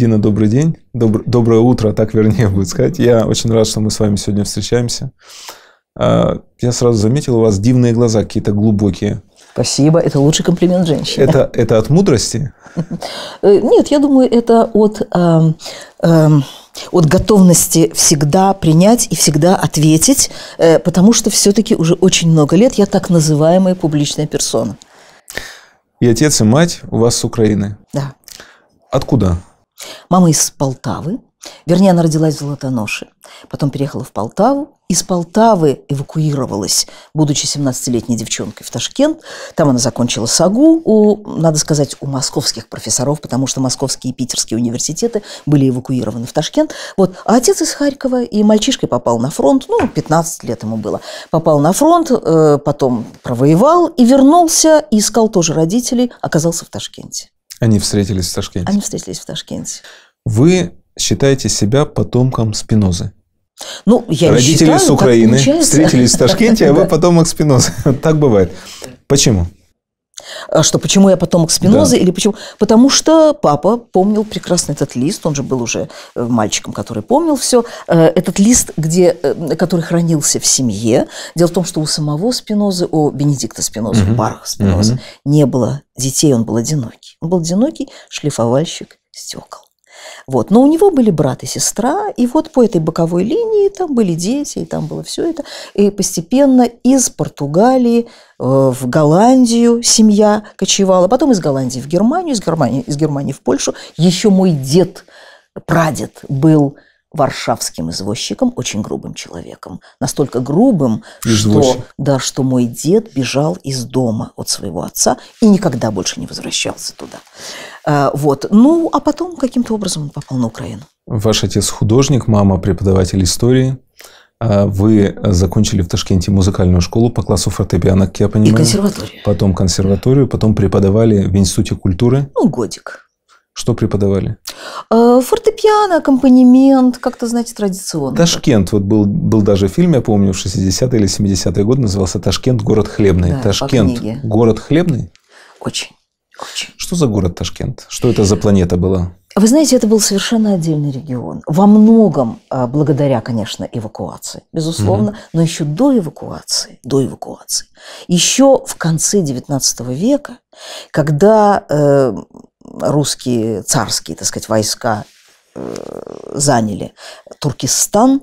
Дина, добрый день. Добр... Доброе утро, так вернее будет сказать. Я очень рад, что мы с вами сегодня встречаемся. А, я сразу заметил, у вас дивные глаза, какие-то глубокие. Спасибо, это лучший комплимент женщине. Это, это от мудрости? Э, нет, я думаю, это от, э, э, от готовности всегда принять и всегда ответить, э, потому что все-таки уже очень много лет я так называемая публичная персона. И отец, и мать у вас с Украины. Да. Откуда? Мама из Полтавы, вернее, она родилась в Золотоноше, потом переехала в Полтаву, из Полтавы эвакуировалась, будучи 17-летней девчонкой, в Ташкент. Там она закончила САГУ, у, надо сказать, у московских профессоров, потому что московские и питерские университеты были эвакуированы в Ташкент. Вот. А отец из Харькова и мальчишкой попал на фронт, ну, 15 лет ему было. Попал на фронт, э, потом провоевал и вернулся, и искал тоже родителей, оказался в Ташкенте. Они встретились в Ташкенте. Они встретились в Ташкенте. Вы считаете себя потомком Спинозы? Ну, я Родители считаю, с Украины встретились в Ташкенте, а вы потомок Спинозы. Так бывает. Почему? А что, почему я потомок Спинозы да. или почему? Потому что папа помнил прекрасно этот лист, он же был уже э, мальчиком, который помнил все. Э, этот лист, где, э, который хранился в семье. Дело в том, что у самого Спинозы, у Бенедикта Спинозы, угу. Барха Спинозы, угу. не было детей, он был одинокий. Он был одинокий шлифовальщик стекол. Вот. Но у него были брат и сестра, и вот по этой боковой линии там были дети, и там было все это. И постепенно из Португалии э, в Голландию семья кочевала, потом из Голландии в Германию, из Германии, из Германии в Польшу. Еще мой дед, прадед был варшавским извозчиком, очень грубым человеком. Настолько грубым, что, да, что мой дед бежал из дома от своего отца и никогда больше не возвращался туда. А, вот. Ну, а потом каким-то образом он попал на Украину. Ваш отец художник, мама преподаватель истории. А, вы закончили в Ташкенте музыкальную школу по классу фортепиано, как я понимаю. И консерваторию. Потом консерваторию, потом преподавали в Институте культуры. Ну, годик. Что преподавали? Э, фортепиано, аккомпанемент, как-то, знаете, традиционно. Ташкент. Вот был, был даже фильм, я помню, в 60-е или 70-е годы, назывался «Ташкент. Город хлебный». Да, Ташкент. Город хлебный? Очень. Очень. Что за город Ташкент? Что это за планета была? Вы знаете, это был совершенно отдельный регион. Во многом а, благодаря, конечно, эвакуации, безусловно, угу. но еще до эвакуации, до эвакуации, еще в конце XIX века, когда э, русские царские, так сказать, войска э, заняли Туркестан,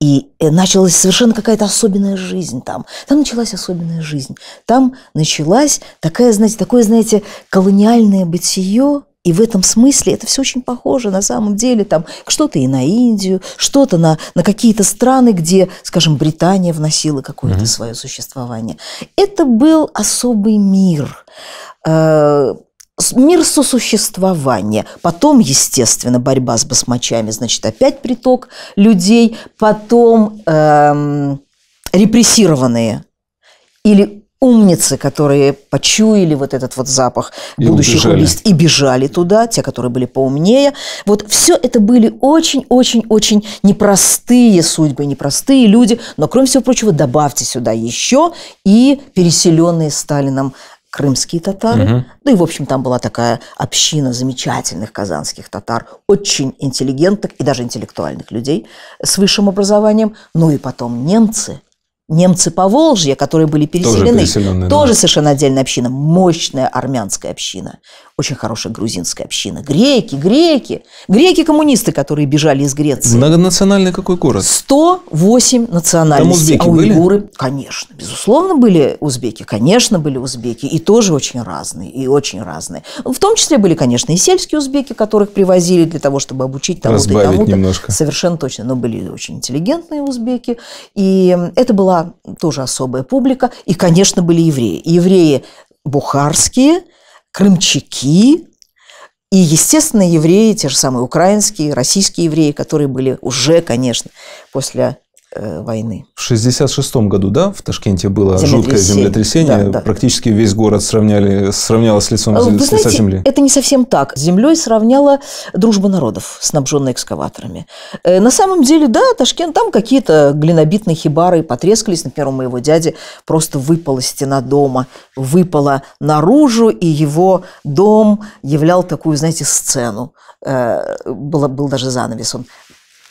и э, началась совершенно какая-то особенная жизнь там. Там началась особенная жизнь. Там началась такая, знаете, такое, знаете, колониальное бытие, и в этом смысле это все очень похоже на самом деле там что-то и на Индию, что-то на, на какие-то страны, где, скажем, Британия вносила какое-то свое существование. Это был особый мир, э, мир сосуществования. Потом, естественно, борьба с басмачами, значит, опять приток людей. Потом эм, репрессированные или умницы, которые почуяли вот этот вот запах и будущих убежали. убийств и бежали туда, те, которые были поумнее. Вот все это были очень-очень-очень непростые судьбы, непростые люди. Но, кроме всего прочего, добавьте сюда еще и переселенные Сталином крымские татары. Угу. Ну и, в общем, там была такая община замечательных казанских татар, очень интеллигентных и даже интеллектуальных людей с высшим образованием. Ну и потом немцы – Немцы по Волжье, которые были переселены, тоже, тоже да. совершенно отдельная община, мощная армянская община, очень хорошая грузинская община. Греки, греки, греки-коммунисты, которые бежали из Греции. Многонациональный какой город? 108 национальностей. Там узбеки а уйгуры, были? конечно, безусловно, были узбеки, конечно, были узбеки, и тоже очень разные, и очень разные. В том числе были, конечно, и сельские узбеки, которых привозили для того, чтобы обучить тому-то и тому-то. Немножко. Совершенно точно, но были очень интеллигентные узбеки, и это была тоже особая публика, и, конечно, были евреи. Евреи бухарские, крымчаки, и, естественно, евреи, те же самые украинские, российские евреи, которые были уже, конечно, после Э, войны. В 1966 году, да, в Ташкенте было жуткое землетрясение. Да, да. Практически весь город сравняли, сравняла с лицом а Вы с знаете, земли. Это не совсем так. С землей сравняла дружба народов, снабженная экскаваторами. Э, на самом деле, да, Ташкент, там какие-то глинобитные хибары потрескались. Например, у моего дяди просто выпала стена дома, выпала наружу, и его дом являл такую, знаете, сцену. Э, было, был даже занавес, он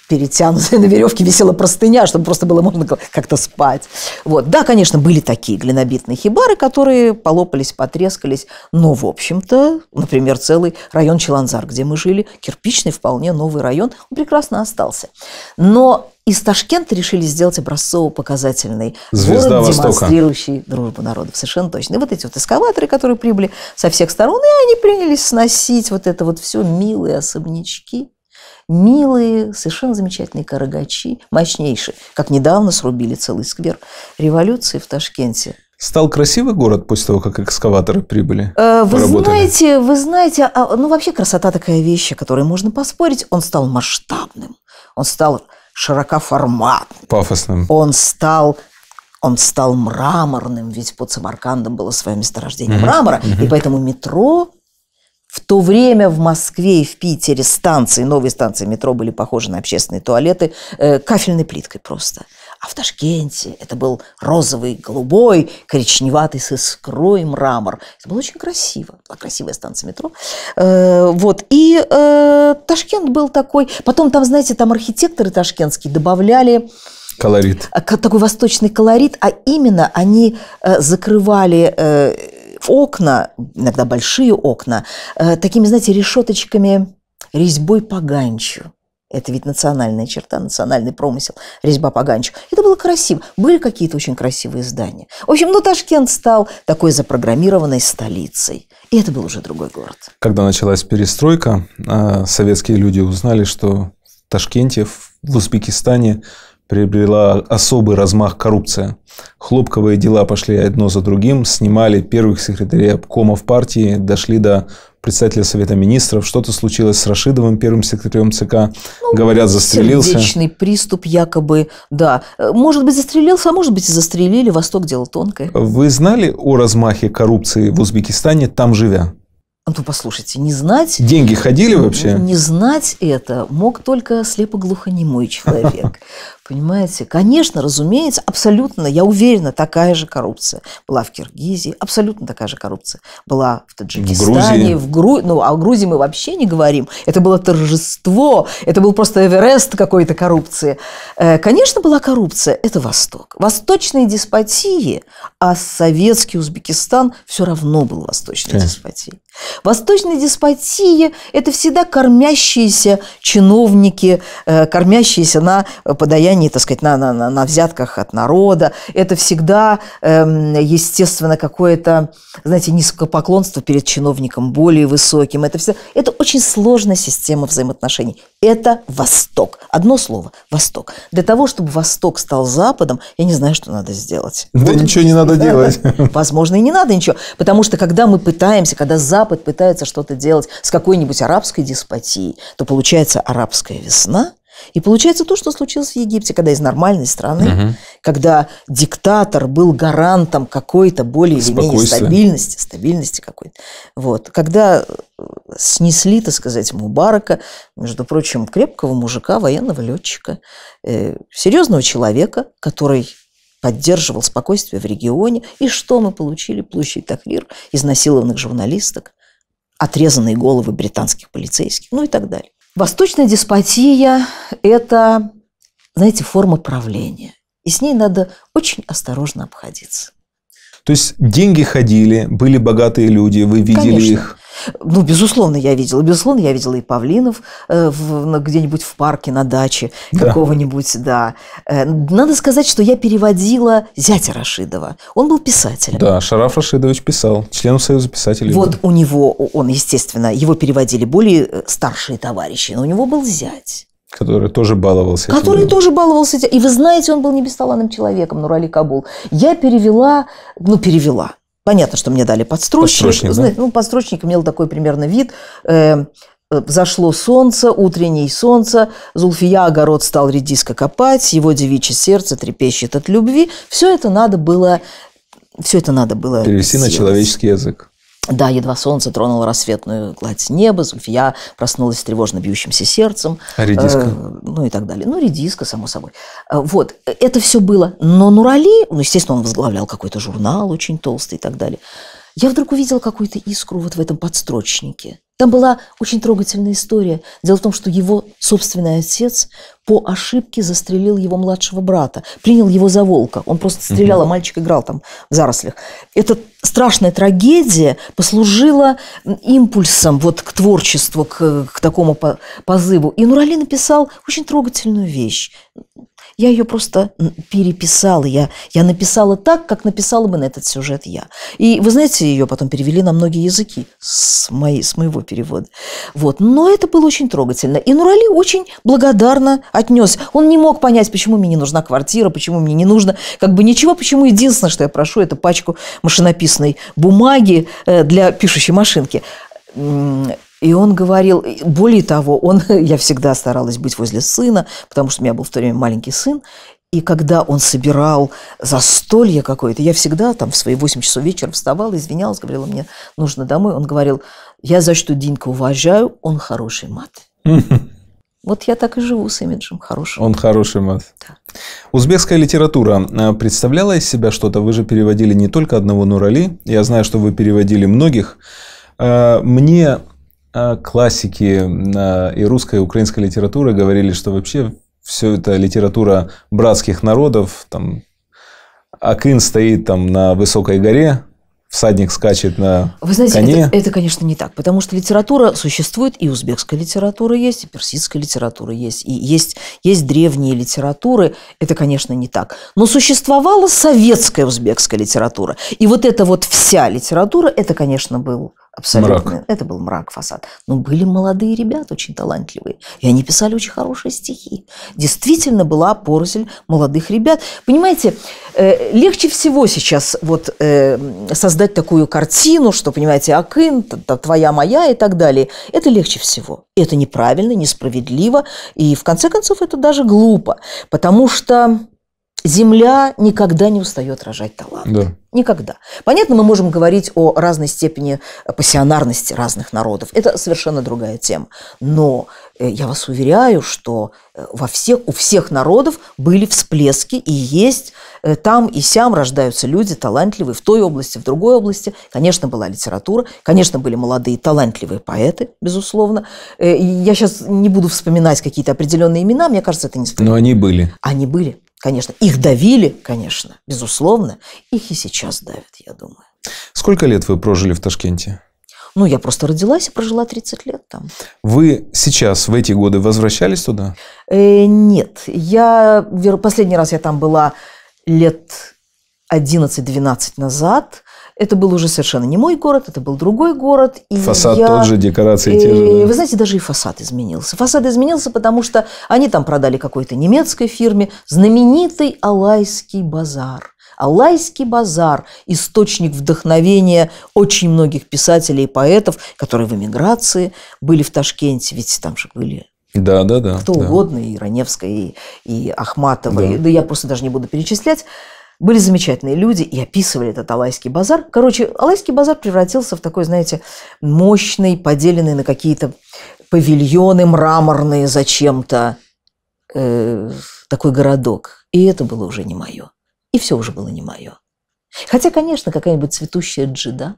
перетянутая на веревке висела простыня, чтобы просто было можно как-то спать. Вот. Да, конечно, были такие глинобитные хибары, которые полопались, потрескались, но, в общем-то, например, целый район Челанзар, где мы жили, кирпичный, вполне новый район, он прекрасно остался. Но из Ташкента решили сделать образцово-показательный Звезда город, Востока. демонстрирующий дружбу народов. Совершенно точно. И вот эти вот эскаваторы, которые прибыли со всех сторон, и они принялись сносить вот это вот все милые особнячки милые, совершенно замечательные карагачи, мощнейшие, как недавно срубили целый сквер революции в Ташкенте. Стал красивый город после того, как экскаваторы прибыли? Э, вы работали. знаете, вы знаете, а, ну вообще красота такая вещь, о которой можно поспорить. Он стал масштабным, он стал широкоформатным. Пафосным. Он стал он стал мраморным, ведь под Самаркандом было свое месторождение mm-hmm. мрамора, mm-hmm. и поэтому метро в то время в Москве и в Питере станции, новые станции метро были похожи на общественные туалеты, э, кафельной плиткой просто. А в Ташкенте это был розовый, голубой, коричневатый с искрой мрамор. Это было очень красиво. Была красивая станция метро. Э, вот. И э, Ташкент был такой... Потом там, знаете, там архитекторы ташкентские добавляли... Колорит. Э, такой восточный колорит, а именно они э, закрывали э, окна, иногда большие окна, э, такими, знаете, решеточками, резьбой поганчу. Это ведь национальная черта, национальный промысел, резьба поганчу. Это было красиво. Были какие-то очень красивые здания. В общем, ну, Ташкент стал такой запрограммированной столицей. И это был уже другой город. Когда началась перестройка, э, советские люди узнали, что в Ташкенте, в Узбекистане – приобрела особый размах коррупция. Хлопковые дела пошли одно за другим, снимали первых секретарей обкомов партии, дошли до председателя Совета Министров. Что-то случилось с Рашидовым, первым секретарем ЦК. Ну, Говорят, застрелился. Сердечный приступ якобы, да. Может быть, застрелился, а может быть, и застрелили. Восток – дело тонкое. Вы знали о размахе коррупции в Узбекистане, там живя? «А ну, послушайте, не знать... Деньги ходили вообще? Не знать это мог только слепо глухонемой человек. Понимаете? Конечно, разумеется, абсолютно, я уверена, такая же коррупция была в Киргизии, абсолютно такая же коррупция была в Таджикистане, в Грузии. В Гру... Ну, а о Грузии мы вообще не говорим. Это было торжество, это был просто Эверест какой-то коррупции. Э, конечно, была коррупция, это Восток. Восточные деспотии, а советский Узбекистан все равно был восточной деспотией. Восточная деспотия – это всегда кормящиеся чиновники, э, кормящиеся на подаянии, так сказать, на, на, на взятках от народа. Это всегда, эм, естественно, какое-то, знаете, низкопоклонство перед чиновником более высоким. Это, все, это очень сложная система взаимоотношений. Это Восток. Одно слово – Восток. Для того, чтобы Восток стал Западом, я не знаю, что надо сделать. Да вот, ничего не надо делать. Возможно, и не надо ничего. Потому что, когда мы пытаемся, когда Запад Запад пытается что-то делать с какой-нибудь арабской деспотией, то получается арабская весна, и получается то, что случилось в Египте, когда из нормальной страны, угу. когда диктатор был гарантом какой-то более или менее стабильности, стабильности какой-то. Вот. Когда э, снесли, так сказать, Мубарака, между прочим, крепкого мужика, военного летчика, э, серьезного человека, который поддерживал спокойствие в регионе. И что мы получили? Площадь Тахрир, изнасилованных журналисток, отрезанные головы британских полицейских, ну и так далее. Восточная деспотия – это, знаете, форма правления. И с ней надо очень осторожно обходиться. То есть деньги ходили, были богатые люди, вы видели Конечно. их. Ну, безусловно, я видела. Безусловно, я видела и павлинов э, где-нибудь в парке на даче да. какого-нибудь, да. Э, надо сказать, что я переводила зятя Рашидова. Он был писателем. Да, Шараф Рашидович писал, член Союза писателей. Вот был. у него, он, естественно, его переводили более э, старшие товарищи, но у него был зять. Который тоже баловался. Который этим. тоже баловался. И вы знаете, он был не бесталанным человеком, Нурали Кабул. Я перевела, ну, перевела. Понятно, что мне дали подстрочник. подстрочник знаете, да? Ну, подстрочник имел такой примерно вид. Эм, э, Зашло солнце, утреннее солнце, Зулфия огород стал редиска копать, его девичье сердце трепещет от любви. Все это надо было все это надо было перевести на человеческий язык. Да, едва солнце тронуло рассветную гладь неба, Зульфия проснулась с тревожно бьющимся сердцем. А редиска? Э, ну и так далее. Ну, редиска, само собой. Э, вот, э, это все было. Но Нурали, ну, естественно, он возглавлял какой-то журнал очень толстый и так далее. Я вдруг увидела какую-то искру вот в этом подстрочнике. Там была очень трогательная история. Дело в том, что его собственный отец по ошибке застрелил его младшего брата, принял его за волка. Он просто стрелял, угу. а мальчик играл там в зарослях. Эта страшная трагедия послужила импульсом вот к творчеству, к, к такому позыву. И Нурали написал очень трогательную вещь. Я ее просто переписала. Я, я написала так, как написала бы на этот сюжет я. И вы знаете, ее потом перевели на многие языки с, моей, с моего перевода. Вот. Но это было очень трогательно. И Нурали очень благодарно отнес. Он не мог понять, почему мне не нужна квартира, почему мне не нужно как бы ничего, почему единственное, что я прошу, это пачку машинописной бумаги э, для пишущей машинки и он говорил, более того, он, я всегда старалась быть возле сына, потому что у меня был в то время маленький сын, и когда он собирал застолье какое-то, я всегда там в свои 8 часов вечера вставала, извинялась, говорила, мне нужно домой. Он говорил, я за что Динка уважаю, он хороший мат. Вот я так и живу с имиджем хорошим. Он хороший мат. Да. Узбекская литература а, представляла из себя что-то? Вы же переводили не только одного Нурали. Я знаю, что вы переводили многих. А, мне а классики а, и русской, и украинской литературы говорили, что вообще все это литература братских народов, там Акын стоит там на высокой горе, всадник скачет на Вы знаете, коне. Это, это, конечно, не так, потому что литература существует, и узбекская литература есть, и персидская литература есть, и есть, есть древние литературы. Это, конечно, не так. Но существовала советская узбекская литература. И вот эта вот вся литература, это, конечно, был Абсолютно. Мрак. Это был мрак, фасад. Но были молодые ребята, очень талантливые. И они писали очень хорошие стихи. Действительно была поросль молодых ребят. Понимаете, э, легче всего сейчас вот э, создать такую картину, что, понимаете, Акын, твоя моя и так далее. Это легче всего. Это неправильно, несправедливо. И, в конце концов, это даже глупо. Потому что Земля никогда не устает рожать талант. Да. Никогда. Понятно, мы можем говорить о разной степени пассионарности разных народов. Это совершенно другая тема. Но э, я вас уверяю, что э, во всех, у всех народов были всплески и есть э, там и сям рождаются люди талантливые в той области, в другой области. Конечно, была литература, конечно, были молодые талантливые поэты, безусловно. Я сейчас не буду вспоминать какие-то определенные имена, мне кажется, это не Но они были. Они были. Конечно, их давили, конечно, безусловно. Их и сейчас давят, я думаю. Сколько лет вы прожили в Ташкенте? Ну, я просто родилась и прожила 30 лет там. Вы сейчас в эти годы возвращались туда? Э, нет. Я последний раз я там была лет 11-12 назад. Это был уже совершенно не мой город, это был другой город. И фасад я... тот же, декорации и, те же. Э, да? Вы знаете, даже и фасад изменился. Фасад изменился, потому что они там продали какой-то немецкой фирме знаменитый Алайский базар. Алайский базар – источник вдохновения очень многих писателей и поэтов, которые в эмиграции были в Ташкенте, ведь там же были да, да, да. Кто да. угодно, и Раневская, и, и Ахматова, да. И, да я просто даже не буду перечислять. Были замечательные люди и описывали этот Алайский базар. Короче, Алайский базар превратился в такой, знаете, мощный, поделенный на какие-то павильоны мраморные зачем-то э, такой городок. И это было уже не мое. И все уже было не мое. Хотя, конечно, какая-нибудь цветущая джида,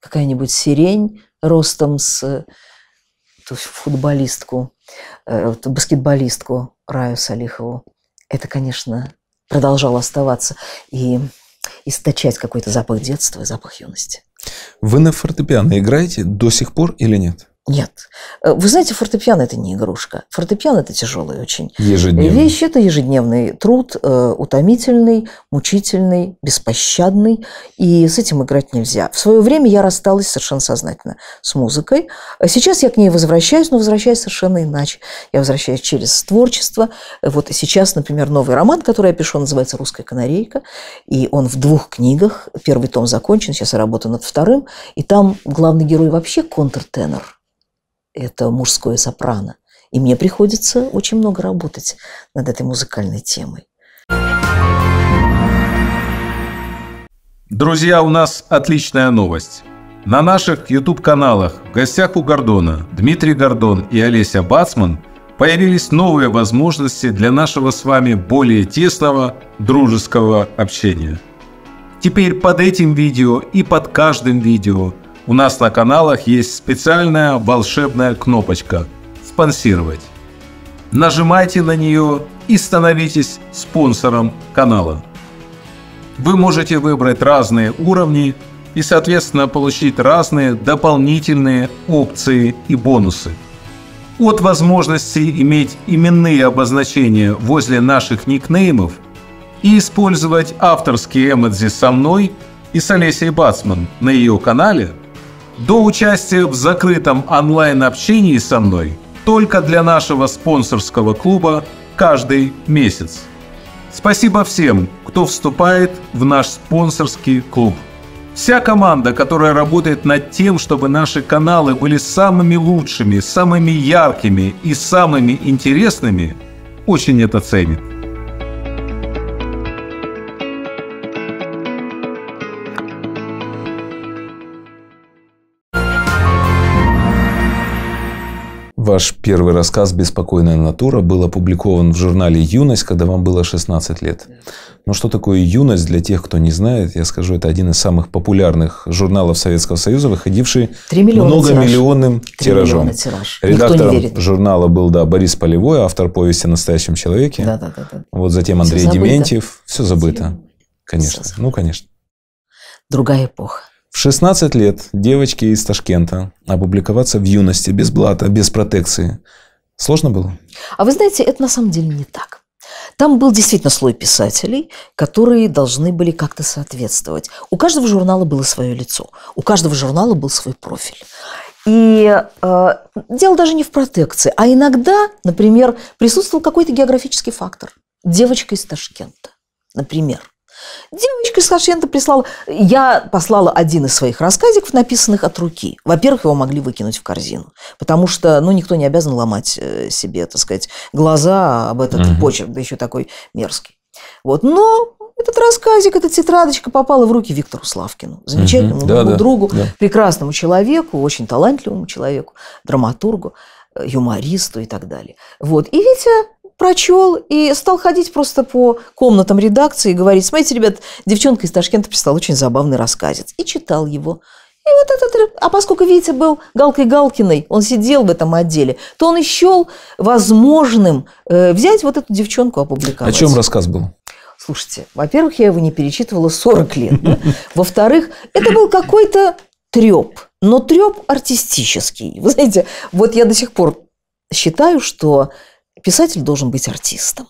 какая-нибудь сирень ростом с э, ту футболистку, э, баскетболистку Раю Салихову. Это, конечно, продолжал оставаться и источать какой-то запах детства, запах юности. Вы на фортепиано играете до сих пор или нет? Нет. Э, вы знаете, фортепиано – это не игрушка. Фортепиано – это тяжелая очень ежедневный. вещь. Это ежедневный труд, э, утомительный, мучительный, беспощадный. И с этим играть нельзя. В свое время я рассталась совершенно сознательно с музыкой. А сейчас я к ней возвращаюсь, но возвращаюсь совершенно иначе. Я возвращаюсь через творчество. Вот сейчас, например, новый роман, который я пишу, называется «Русская канарейка». И он в двух книгах. Первый том закончен, сейчас я работаю над вторым. И там главный герой вообще контртенор это мужское сопрано. И мне приходится очень много работать над этой музыкальной темой. Друзья, у нас отличная новость. На наших YouTube-каналах в гостях у Гордона Дмитрий Гордон и Олеся Бацман появились новые возможности для нашего с вами более тесного дружеского общения. Теперь под этим видео и под каждым видео – у нас на каналах есть специальная волшебная кнопочка «Спонсировать». Нажимайте на нее и становитесь спонсором канала. Вы можете выбрать разные уровни и, соответственно, получить разные дополнительные опции и бонусы. От возможности иметь именные обозначения возле наших никнеймов и использовать авторские эмодзи со мной и с Олесей Бацман на ее канале – до участия в закрытом онлайн-общении со мной только для нашего спонсорского клуба каждый месяц. Спасибо всем, кто вступает в наш спонсорский клуб. Вся команда, которая работает над тем, чтобы наши каналы были самыми лучшими, самыми яркими и самыми интересными, очень это ценит. Ваш первый рассказ «Беспокойная натура» был опубликован в журнале «Юность», когда вам было 16 лет. Но ну, что такое «Юность» для тех, кто не знает? Я скажу, это один из самых популярных журналов Советского Союза, выходивший многомиллионным тиражом. Тираж. Редактором журнала был да, Борис Полевой, автор повести о настоящем человеке. Да, да, да, да. Вот затем Андрей Все Дементьев. Все забыто. Конечно. Все забыто. Ну, конечно. Другая эпоха. В 16 лет девочке из Ташкента опубликоваться в юности без блата, без протекции. Сложно было? А вы знаете, это на самом деле не так. Там был действительно слой писателей, которые должны были как-то соответствовать. У каждого журнала было свое лицо, у каждого журнала был свой профиль. И э, дело даже не в протекции, а иногда, например, присутствовал какой-то географический фактор. Девочка из Ташкента, например. Девочка из Хашьента прислала... Я послала один из своих рассказиков, написанных от руки. Во-первых, его могли выкинуть в корзину, потому что, ну, никто не обязан ломать э, себе, так сказать, глаза об этот угу. почерк, да еще такой мерзкий. Вот, но этот рассказик, эта тетрадочка попала в руки Виктору Славкину, замечательному угу. да, да, другу, да. прекрасному человеку, очень талантливому человеку, драматургу э, юмористу и так далее. Вот. И Витя прочел и стал ходить просто по комнатам редакции и говорить, смотрите, ребят, девчонка из Ташкента прислала очень забавный рассказец. И читал его. И вот этот, а поскольку Витя был Галкой Галкиной, он сидел в этом отделе, то он и возможным э, взять вот эту девчонку опубликовать. О чем рассказ был? Слушайте, во-первых, я его не перечитывала 40 лет. Да? Во-вторых, это был какой-то треп, но треп артистический. Вы знаете, вот я до сих пор считаю, что писатель должен быть артистом.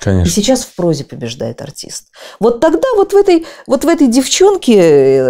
Конечно. И сейчас в прозе побеждает артист. Вот тогда вот в этой, вот в этой девчонке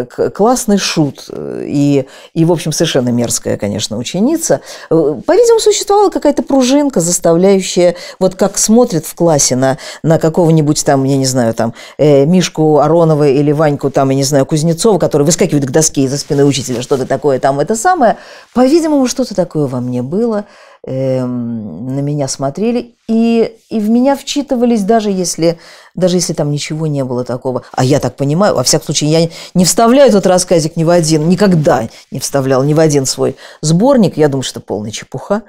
э, классный шут э, и, и, в общем, совершенно мерзкая, конечно, ученица. Э, по-видимому, существовала какая-то пружинка, заставляющая, вот как смотрят в классе на, на какого-нибудь там, я не знаю, там, э, Мишку Аронова или Ваньку, там, я не знаю, Кузнецова, который выскакивает к доске из-за спины учителя, что-то такое там, это самое. По-видимому, что-то такое во мне было – э, на меня смотрели, и, и в меня вчитывались, даже если, даже если там ничего не было такого. А я так понимаю, во всяком случае, я не вставляю этот рассказик ни в один, никогда не вставлял ни в один свой сборник. Я думаю, что полная чепуха.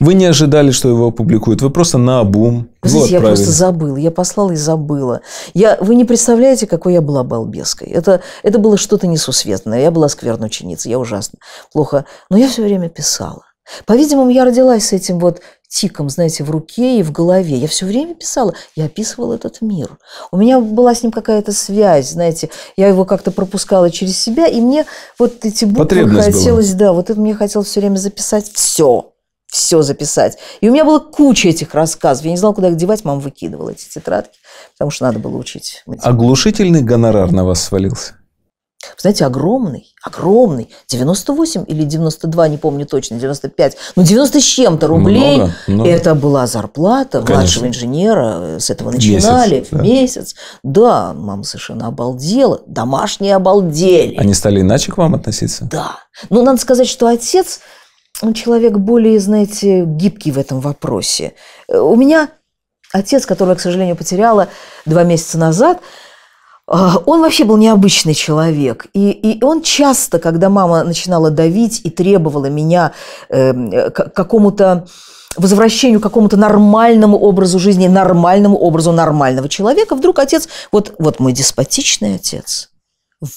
Вы не ожидали, что его опубликуют? Вы просто на обум. Знаете, вот, я правильно. просто забыла. Я послала и забыла. Я, вы не представляете, какой я была балбеской. Это, это было что-то несусветное. Я была скверной ученицей, я ужасно плохо. Но я все время писала. По-видимому, я родилась с этим вот тиком, знаете, в руке и в голове. Я все время писала, я описывала этот мир. У меня была с ним какая-то связь, знаете, я его как-то пропускала через себя, и мне вот эти буквы хотелось, была. да, вот это мне хотелось все время записать все все записать. И у меня была куча этих рассказов. Я не знала, куда их девать. Мама выкидывала эти тетрадки, потому что надо было учить. Оглушительный гонорар на вас свалился знаете, огромный, огромный, 98 или 92, не помню точно, 95, ну 90 с чем-то рублей. Много, много. Это была зарплата Конечно. младшего инженера, э, с этого начинали месяц, в да. месяц. Да, мама совершенно обалдела, домашние обалдели. Они стали иначе к вам относиться? Да. Ну, надо сказать, что отец, он человек более, знаете, гибкий в этом вопросе. Э, у меня отец, которого, к сожалению, потеряла два месяца назад – а, он вообще был необычный человек. И, и он часто, когда мама начинала давить и требовала меня э, к какому-то возвращению к какому-то нормальному образу жизни, нормальному образу нормального человека, вдруг отец, вот, вот мой деспотичный отец,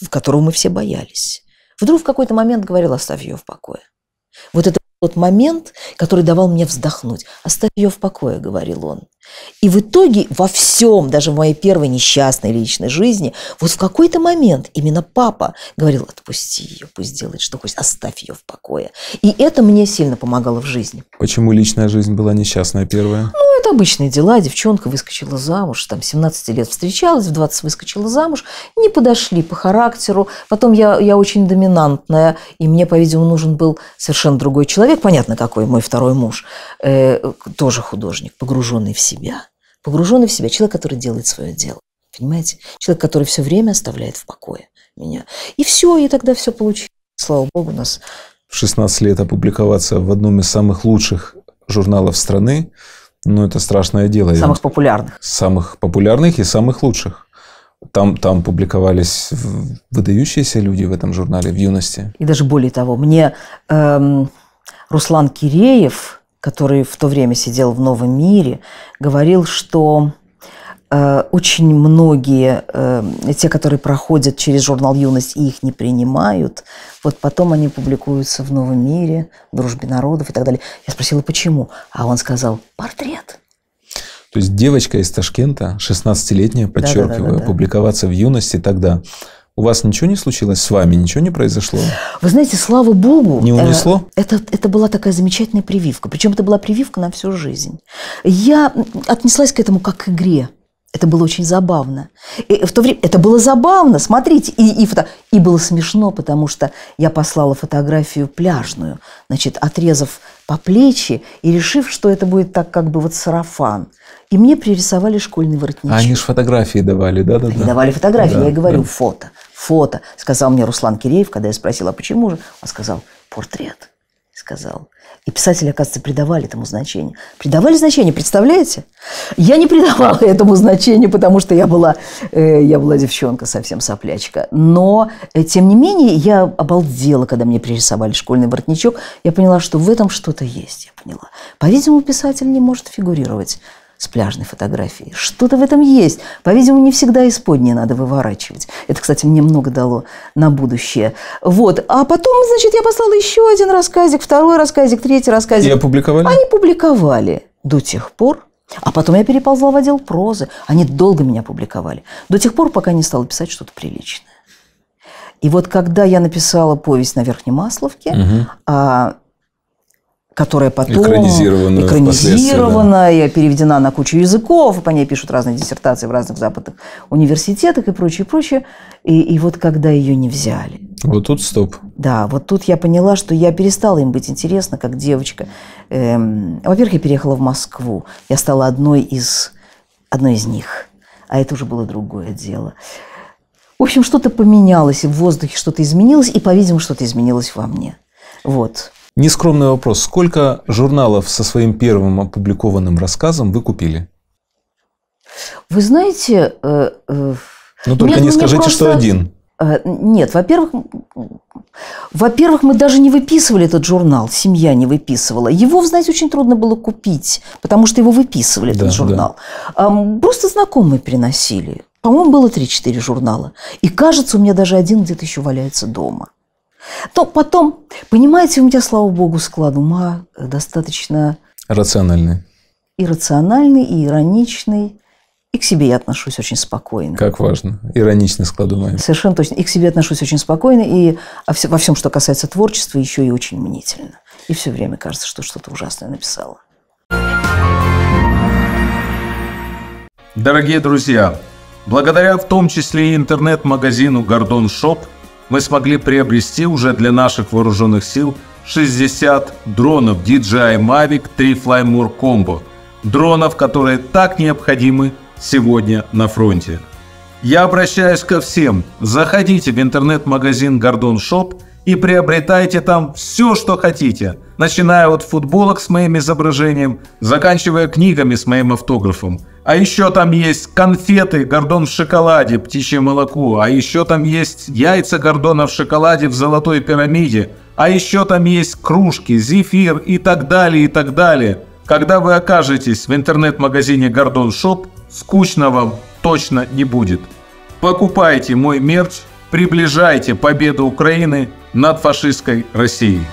которого мы все боялись, вдруг в какой-то момент говорил, оставь ее в покое. Вот это тот момент, который давал мне вздохнуть. Оставь ее в покое, говорил он. И в итоге во всем, даже в моей первой несчастной личной жизни, вот в какой-то момент именно папа говорил, отпусти ее, пусть делает что хочет, оставь ее в покое. И это мне сильно помогало в жизни. Почему личная жизнь была несчастная первая? Ну, это обычные дела. Девчонка выскочила замуж, там 17 лет встречалась, в 20 выскочила замуж, не подошли по характеру. Потом я, я очень доминантная, и мне, по-видимому, нужен был совершенно другой человек. Понятно, какой мой второй муж, э, тоже художник, погруженный в себя себя, погруженный в себя, человек, который делает свое дело. Понимаете? Человек, который все время оставляет в покое меня. И все, и тогда все получилось. Слава богу, у нас... В 16 лет опубликоваться в одном из самых лучших журналов страны, ну, это страшное дело. Самых популярных. Самых популярных и самых лучших. Там, там публиковались выдающиеся люди в этом журнале в юности. И даже более того, мне эм, Руслан Киреев, который в то время сидел в Новом мире, говорил, что э, очень многие, э, те, которые проходят через журнал «Юность» и их не принимают, вот потом они публикуются в «Новом мире», в «Дружбе народов» и так далее. Я спросила, почему? А он сказал, портрет. То есть девочка из Ташкента, 16-летняя, подчеркиваю, да, да, да, да, да. публиковаться в «Юности» тогда у вас ничего не случилось с вами? Ничего не произошло? Вы знаете, слава богу... Не э, унесло? Э, это, это была такая замечательная прививка. Причем это была прививка на всю жизнь. Я отнеслась к этому как к игре. Это было очень забавно. И в то время это было забавно, смотрите, и, и, фото... и было смешно, потому что я послала фотографию пляжную, значит, отрезав по плечи и решив, что это будет так как бы вот сарафан. И мне пририсовали школьный воротничок. А они же фотографии давали, да? да, да. Они давали фотографии, да, я и говорю, да. фото фото, сказал мне Руслан Киреев, когда я спросила, а почему же? Он сказал, портрет, сказал. И писатели, оказывается, придавали этому значение. Придавали значение, представляете? Я не придавала этому значение, потому что я была, э, я была девчонка совсем соплячка. Но, э, тем не менее, я обалдела, когда мне пририсовали школьный воротничок. Я поняла, что в этом что-то есть, я поняла. По-видимому, писатель не может фигурировать с пляжной фотографией. Что-то в этом есть. По-видимому, не всегда исподнее надо выворачивать. Это, кстати, мне много дало на будущее. Вот. А потом, значит, я послала еще один рассказик, второй рассказик, третий рассказик. И опубликовали? Они публиковали до тех пор, а потом я переползла в отдел прозы. Они долго меня публиковали. До тех пор, пока не стала писать что-то приличное. И вот когда я написала повесть на Верхней Масловке, угу которая потом экранизирована, экранизирована да. переведена на кучу языков, по ней пишут разные диссертации в разных западных университетах и прочее, прочее. И, и вот когда ее не взяли. Вот тут стоп. Да, вот тут я поняла, что я перестала им быть интересна, как девочка. Эм, во-первых, я переехала в Москву. Я стала одной из, одной из них. А это уже было другое дело. В общем, что-то поменялось в воздухе, что-то изменилось, и, по-видимому, что-то изменилось во мне. Вот. Нескромный вопрос. Сколько журналов со своим первым опубликованным рассказом вы купили? Вы знаете... Э, э, Но ну, только ну, мне, не скажите, просто... что один. Э, нет, во-первых, во-первых, мы даже не выписывали этот журнал, семья не выписывала. Его, знаете, очень трудно было купить, потому что его выписывали, да, этот журнал. Да. Просто знакомые приносили. По-моему, было 3-4 журнала. И кажется, у меня даже один где-то еще валяется дома. То потом, понимаете, у меня, слава богу, склад ума э, достаточно... Рациональный. И рациональный, и ироничный. И к себе я отношусь очень спокойно. Как важно. Ироничный склад ума. Совершенно точно. И к себе отношусь очень спокойно. И во всем, что касается творчества, еще и очень мнительно. И все время кажется, что что-то ужасное написала. Дорогие друзья, благодаря в том числе и интернет-магазину «Гордон Шоп» мы смогли приобрести уже для наших вооруженных сил 60 дронов DJI Mavic 3 Flymore Combo, дронов, которые так необходимы сегодня на фронте. Я обращаюсь ко всем. Заходите в интернет-магазин Гордон Шоп и приобретайте там все, что хотите, начиная от футболок с моим изображением, заканчивая книгами с моим автографом – а еще там есть конфеты «Гордон в шоколаде», «Птичье молоко». А еще там есть яйца «Гордона в шоколаде» в «Золотой пирамиде». А еще там есть кружки, зефир и так далее, и так далее. Когда вы окажетесь в интернет-магазине «Гордон Шоп», скучно вам точно не будет. Покупайте мой мерч, приближайте победу Украины над фашистской Россией.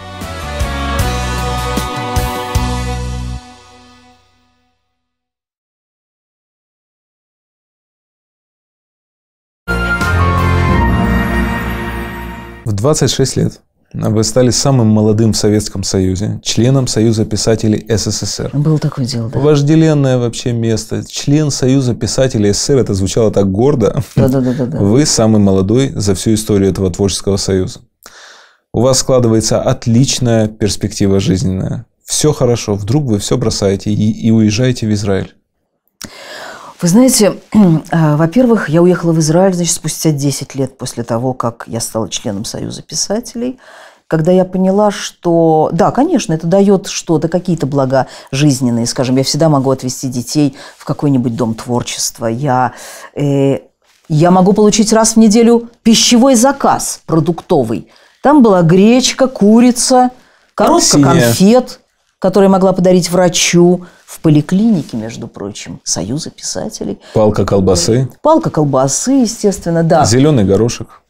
26 лет вы стали самым молодым в Советском Союзе, членом Союза писателей СССР. Было такое дело, да. Вожделенное вообще место. Член Союза писателей СССР, это звучало так гордо. Да-да-да. Вы самый молодой за всю историю этого творческого союза. У вас складывается отличная перспектива жизненная. Все хорошо, вдруг вы все бросаете и, и уезжаете в Израиль. Вы знаете, э, во-первых, я уехала в Израиль, значит, спустя 10 лет после того, как я стала членом Союза писателей, когда я поняла, что, да, конечно, это дает что-то, какие-то блага жизненные, скажем, я всегда могу отвезти детей в какой-нибудь дом творчества, я, э, я могу получить раз в неделю пищевой заказ продуктовый. Там была гречка, курица, коробка конфет, которые могла подарить врачу в поликлинике, между прочим, Союза писателей. Палка колбасы. Палка колбасы, естественно, да. Зеленый горошек.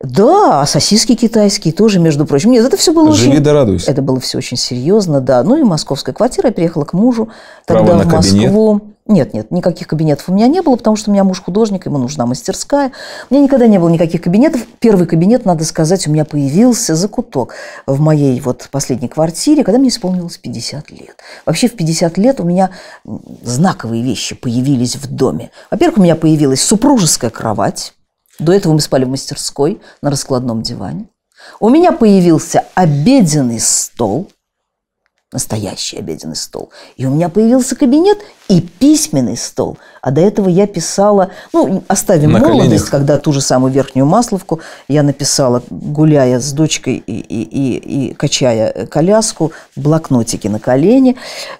Да, а сосиски китайские тоже, между прочим. Нет, это все было Живи очень... да радуйся. Это было все очень серьезно, да. Ну и московская квартира. Я переехала к мужу Право тогда в Москву. Кабинет. Нет, нет, никаких кабинетов у меня не было, потому что у меня муж художник, ему нужна мастерская. У меня никогда не было никаких кабинетов. Первый кабинет, надо сказать, у меня появился закуток в моей вот последней квартире, когда мне исполнилось 50 лет. Вообще в 50 лет у меня знаковые вещи появились в доме. Во-первых, у меня появилась супружеская кровать до этого мы спали в мастерской на раскладном диване. У меня появился обеденный стол, настоящий обеденный стол. И у меня появился кабинет и письменный стол. А до этого я писала, ну, оставим на молодость, коленях. когда ту же самую верхнюю масловку я написала, гуляя с дочкой и, и, и, и качая коляску, блокнотики на колени,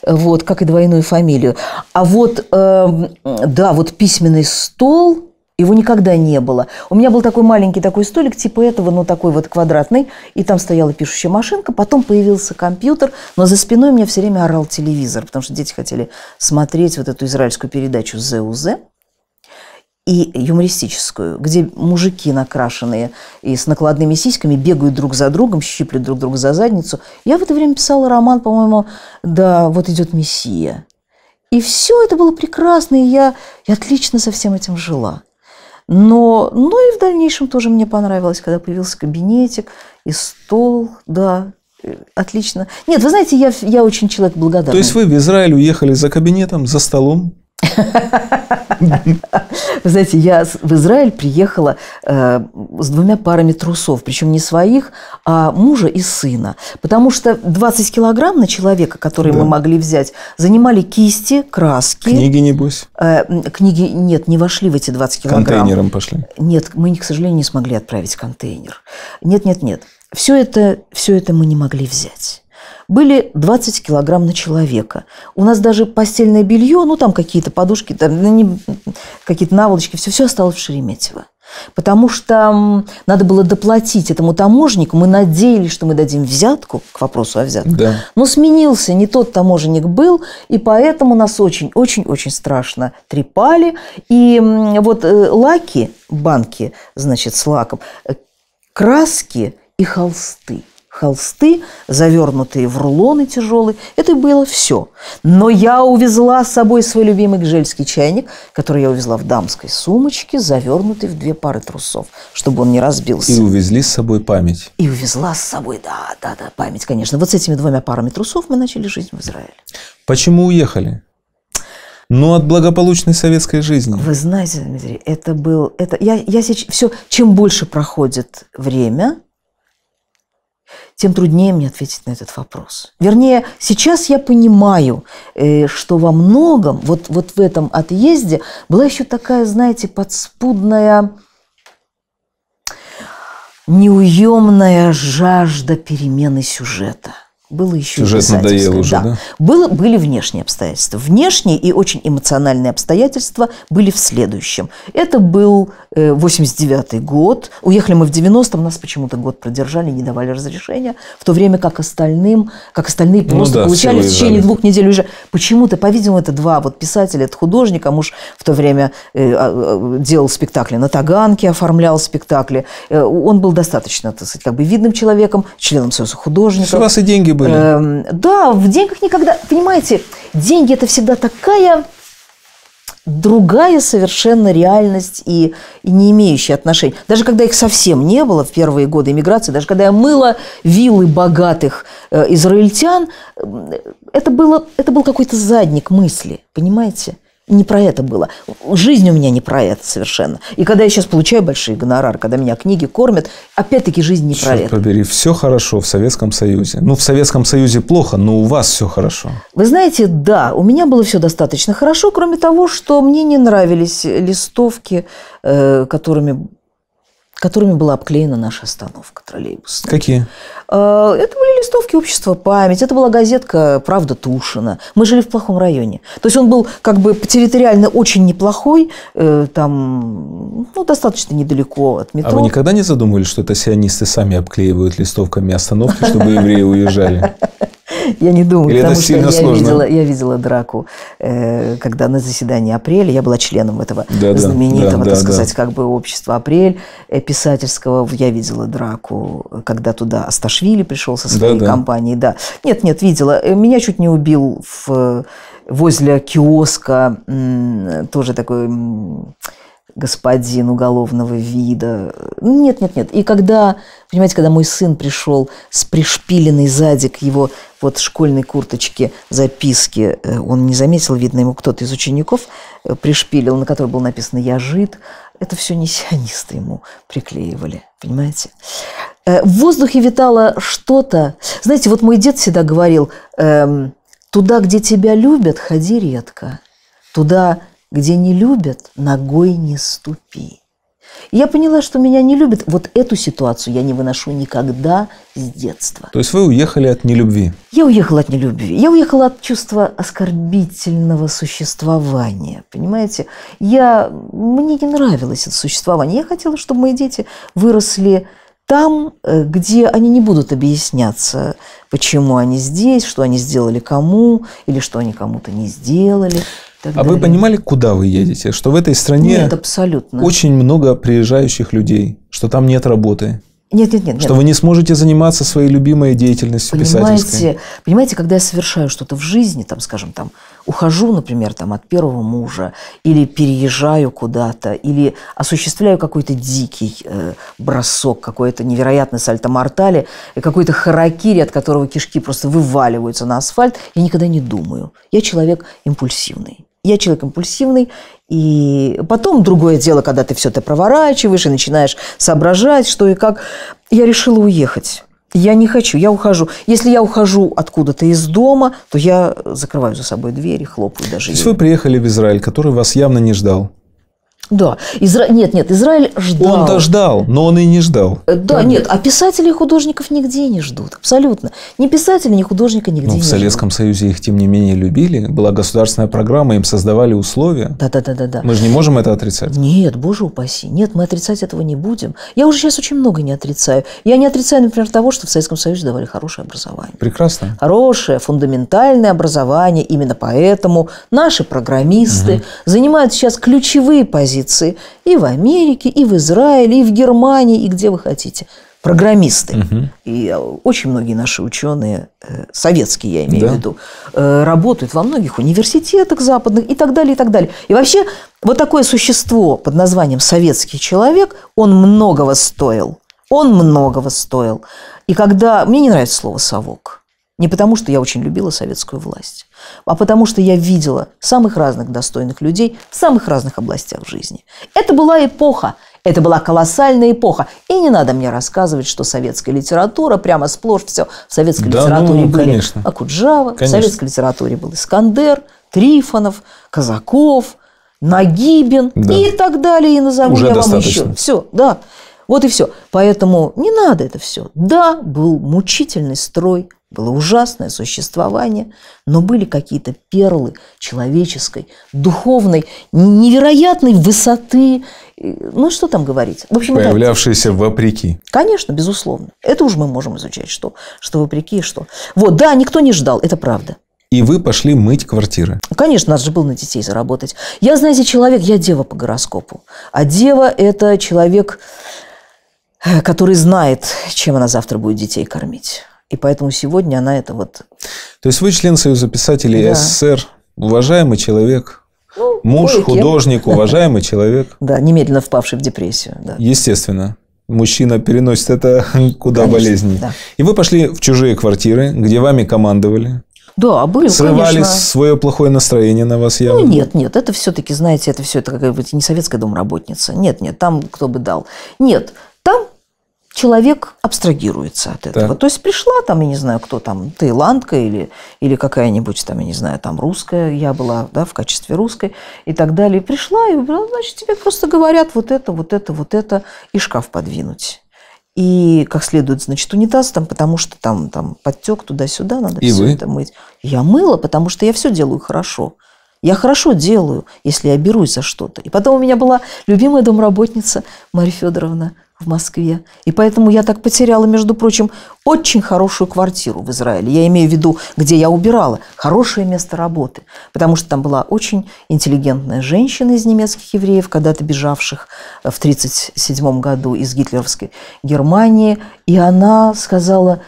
вот, как и двойную фамилию. А вот, э, да, вот письменный стол – его никогда не было. У меня был такой маленький такой столик, типа этого, но такой вот квадратный, и там стояла пишущая машинка, потом появился компьютер, но за спиной у меня все время орал телевизор, потому что дети хотели смотреть вот эту израильскую передачу «ЗУЗ», и юмористическую, где мужики накрашенные и с накладными сиськами бегают друг за другом, щиплют друг друга за задницу. Я в это время писала роман, по-моему, «Да, вот идет Мессия». И все это было прекрасно, и я, я отлично со всем этим жила. Но, ну и в дальнейшем тоже мне понравилось, когда появился кабинетик и стол, да, э, отлично. Нет, вы знаете, я, я очень человек благодарный. То есть вы в Израиль уехали за кабинетом, за столом, вы знаете, я в Израиль приехала э, с двумя парами трусов, причем не своих, а мужа и сына. Потому что 20 килограмм на человека, которые да. мы могли взять, занимали кисти, краски. Книги, небось? Э, книги, нет, не вошли в эти 20 килограмм. Контейнером пошли? Нет, мы, к сожалению, не смогли отправить контейнер. Нет, нет, нет. Все это, все это мы не могли взять были 20 килограмм на человека. У нас даже постельное белье, ну там какие-то подушки, там, ну, какие-то наволочки, все, все осталось в Шереметьево. Потому что надо было доплатить этому таможнику. Мы надеялись, что мы дадим взятку, к вопросу о взятке. Да. Но сменился, не тот таможенник был, и поэтому нас очень-очень-очень страшно трепали. И вот э, лаки, банки, значит, с лаком, э, краски и холсты – холсты, завернутые в рулоны тяжелые. Это было все. Но я увезла с собой свой любимый гжельский чайник, который я увезла в дамской сумочке, завернутый в две пары трусов, чтобы он не разбился. И увезли с собой память. И увезла с собой, да, да, да, память, конечно. Вот с этими двумя парами трусов мы начали жизнь в Израиле. Почему уехали? но ну, от благополучной советской жизни. Вы знаете, Дмитрий, это был... Это, я, я сейчас... Все, чем больше проходит время, тем труднее мне ответить на этот вопрос. Вернее, сейчас я понимаю, э, что во многом, вот, вот в этом отъезде, была еще такая, знаете, подспудная, неуемная жажда перемены сюжета – было еще Сюжет надоел уже, да. да? Было, были внешние обстоятельства. Внешние и очень эмоциональные обстоятельства были в следующем. Это был 89 э, год. Уехали мы в 90-м, нас почему-то год продержали, не давали разрешения. В то время как остальным, как остальные ну просто ну да, получали в течение двух недель уже. Почему-то, по-видимому, это два вот писателя, это художник, а муж в то время э, а, э, делал спектакли на Таганке, оформлял спектакли. он был достаточно, так сказать, как бы видным человеком, членом Союза художников. У вас и деньги были. Э, да, в деньгах никогда... Понимаете, деньги – это всегда такая другая совершенно реальность и, и не имеющая отношений. Даже когда их совсем не было в первые годы иммиграции, даже когда я мыла виллы богатых э, израильтян, э, это, было, это был какой-то задник мысли, понимаете? не про это было. Жизнь у меня не про это совершенно. И когда я сейчас получаю большие гонорары, когда меня книги кормят, опять-таки жизнь не Черт про это. побери, все хорошо в Советском Союзе. Ну, в Советском Союзе плохо, но у вас все хорошо. Вы знаете, да, у меня было все достаточно хорошо, кроме того, что мне не нравились листовки, э, которыми которыми была обклеена наша остановка троллейбусная. Какие? Э, это были листовки общества «Память», это была газетка «Правда Тушина». Мы жили в плохом районе. То есть он был как бы территориально очень неплохой, э, там, ну, достаточно недалеко от метро. А вы никогда не задумывались, что это сионисты сами обклеивают листовками остановки, чтобы евреи уезжали? Я не думаю, Или потому это сильно что я видела, я видела драку, э, когда на заседании апреля, я была членом этого да, знаменитого, да, так да, сказать, да. как бы общества апрель э, писательского, я видела драку, когда туда Асташвили пришел со своей да, компанией, да. Нет, нет, видела. Э, меня чуть не убил в, возле киоска, тоже такой господин уголовного вида. Нет, нет, нет. И когда, понимаете, когда мой сын пришел с пришпиленной сзади к его вот школьной курточке записки, э, он не заметил, видно, ему кто-то из учеников э, пришпилил, на которой было написано «Я жид», это все не сионисты ему приклеивали, понимаете? Э, в воздухе витало что-то. Знаете, вот мой дед всегда говорил, эм, «Туда, где тебя любят, ходи редко. Туда, где не любят, ногой не ступи. я поняла, что меня не любят. Вот эту ситуацию я не выношу никогда с детства. То есть вы уехали от нелюбви? Я уехала от нелюбви. Я уехала от чувства оскорбительного существования. Понимаете? Я... Мне не нравилось это существование. Я хотела, чтобы мои дети выросли там, э, где они не будут объясняться, почему они здесь, что они сделали кому или что они кому-то не сделали а далее. вы понимали, куда вы едете? Что в этой стране нет, абсолютно. очень много приезжающих людей, что там нет работы. Нет, нет, нет. Что нет. вы не сможете заниматься своей любимой деятельностью понимаете, писательской. Понимаете, когда я совершаю что-то в жизни, там, скажем, там, ухожу, например, там, от первого мужа, или переезжаю куда-то, или осуществляю какой-то дикий э, бросок, какой-то невероятный сальто-мортале, какой-то харакири, от которого кишки просто вываливаются на асфальт, я никогда не думаю. Я человек импульсивный я человек импульсивный, и потом другое дело, когда ты все это проворачиваешь и начинаешь соображать, что и как. Я решила уехать. Я не хочу, я ухожу. Если я ухожу откуда-то из дома, то я закрываю за собой двери, хлопаю даже. То есть вы приехали в Израиль, который вас явно не ждал? Да. Изра... Нет, нет, Израиль ждал. он дождал, но он и не ждал. Э, да, Правильно? нет, а писателей и художников нигде не ждут. Абсолютно. Ни писателя, ни художника нигде ну, не В Советском ждут. Союзе их, тем не менее, любили. Была государственная программа, им создавали условия. Да-да-да. Мы же не можем это отрицать. Нет, боже упаси. Нет, мы отрицать этого не будем. Я уже сейчас очень много не отрицаю. Я не отрицаю, например, того, что в Советском Союзе давали хорошее образование. Прекрасно. Хорошее, фундаментальное образование. Именно поэтому наши программисты угу. занимают сейчас ключевые позиции позиции и в Америке, и в Израиле, и в Германии, и где вы хотите. Программисты. Угу. И э, очень многие наши ученые, э, советские я имею да. в виду, э, работают во многих университетах западных и так далее, и так далее. И вообще вот такое существо под названием советский человек, он многого стоил. Он многого стоил. И когда... Мне не нравится слово «совок». Не потому, что я очень любила советскую власть, а потому, что я видела самых разных достойных людей в самых разных областях жизни. Это была эпоха, это была колоссальная эпоха. И не надо мне рассказывать, что советская литература прямо сплошь все. В советской да, литературе ну, были конечно. Акуджава, конечно. в советской литературе был Искандер, Трифонов, Казаков, Нагибин да. и так далее. И назову Уже я достаточно. вам еще. Все, да. Вот и все. Поэтому не надо это все. Да, был мучительный строй, было ужасное существование, но были какие-то перлы человеческой, духовной, невероятной высоты. Ну, что там говорить? В общем, Появлявшиеся да, вопреки. Конечно, безусловно. Это уже мы можем изучать, что, что вопреки что. Вот, да, никто не ждал, это правда. И вы пошли мыть квартиры. Конечно, надо же было на детей заработать. Я, знаете, человек, я дева по гороскопу. А дева – это человек, Э, который знает, чем она завтра будет детей кормить. И поэтому сегодня она это вот... То есть вы член Союза писателей да. СССР, уважаемый человек, ну, муж, кое-кем. художник, уважаемый человек. Да, немедленно впавший в депрессию. Да. Естественно. Мужчина переносит это куда Конечно, Да. И вы пошли в чужие квартиры, где вами командовали. Да, а были, Срывали конечно. свое плохое настроение на вас ну, явно. Ну, нет, нет, это все-таки, знаете, это все, это какая-нибудь не советская домработница. Нет, нет, там кто бы дал. Нет, человек абстрагируется от этого. Да. То есть пришла там, я не знаю, кто там, таиландка или, или какая-нибудь там, я не знаю, там русская, я была да, в качестве русской и так далее. Пришла, и значит, тебе просто говорят вот это, вот это, вот это, и шкаф подвинуть. И как следует, значит, унитаз там, потому что там, там подтек туда-сюда, надо и все вы? это мыть. Я мыла, потому что я все делаю хорошо. Я хорошо делаю, если я берусь за что-то. И потом у меня была любимая домработница Марья Федоровна в Москве. И поэтому я так потеряла, между прочим, очень хорошую квартиру в Израиле. Я имею в виду, где я убирала. Хорошее место работы. Потому что там была очень интеллигентная женщина из немецких евреев, когда-то бежавших э, в 1937 году из гитлеровской Германии. И она сказала,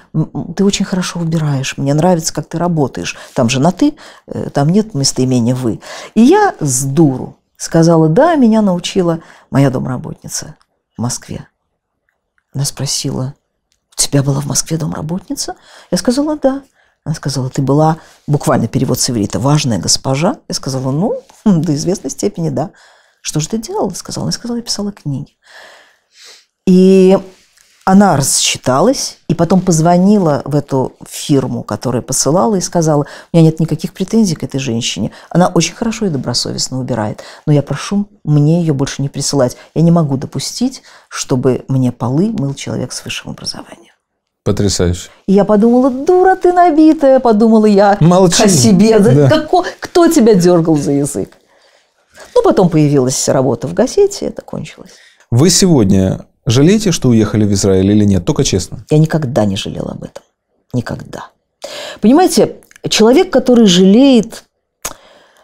ты очень хорошо убираешь, мне нравится, как ты работаешь. Там же на «ты», э, там нет местоимения «вы». И я с дуру сказала, да, меня научила моя домработница в Москве. Она спросила, у тебя была в Москве домработница? Я сказала, да. Она сказала, ты была, буквально перевод с иврита, важная госпожа. Я сказала, ну, до известной степени, да. Что же ты делала? Сказала. Я сказала, я писала книги. И она рассчиталась и потом позвонила в эту фирму, которая посылала, и сказала, у меня нет никаких претензий к этой женщине. Она очень хорошо и добросовестно убирает, но я прошу мне ее больше не присылать. Я не могу допустить, чтобы мне полы мыл человек с высшим образованием. Потрясающе. И я подумала, дура ты набитая, подумала я Молчи. о себе. Да. Како, кто тебя дергал за язык? Ну, потом появилась работа в газете, это кончилось. Вы сегодня Жалеете, что уехали в Израиль или нет? Только честно. Я никогда не жалела об этом. Никогда. Понимаете, человек, который жалеет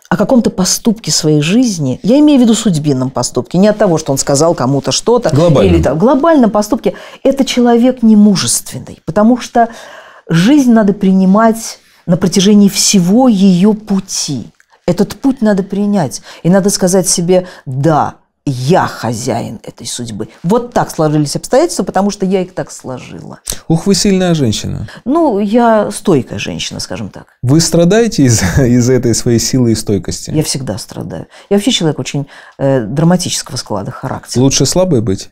о каком-то поступке своей жизни, я имею в виду судьбинном поступке, не от того, что он сказал кому-то что-то, или там, глобальном поступке, это человек немужественный, потому что жизнь надо принимать на протяжении всего ее пути. Этот путь надо принять. И надо сказать себе, да, я хозяин этой судьбы. Вот так сложились обстоятельства, потому что я их так сложила. Ух, вы сильная женщина. Ну, я стойкая женщина, скажем так. Вы страдаете из- за из этой своей силы и стойкости? Я всегда страдаю. Я вообще человек очень э, драматического склада характера. Лучше слабой быть?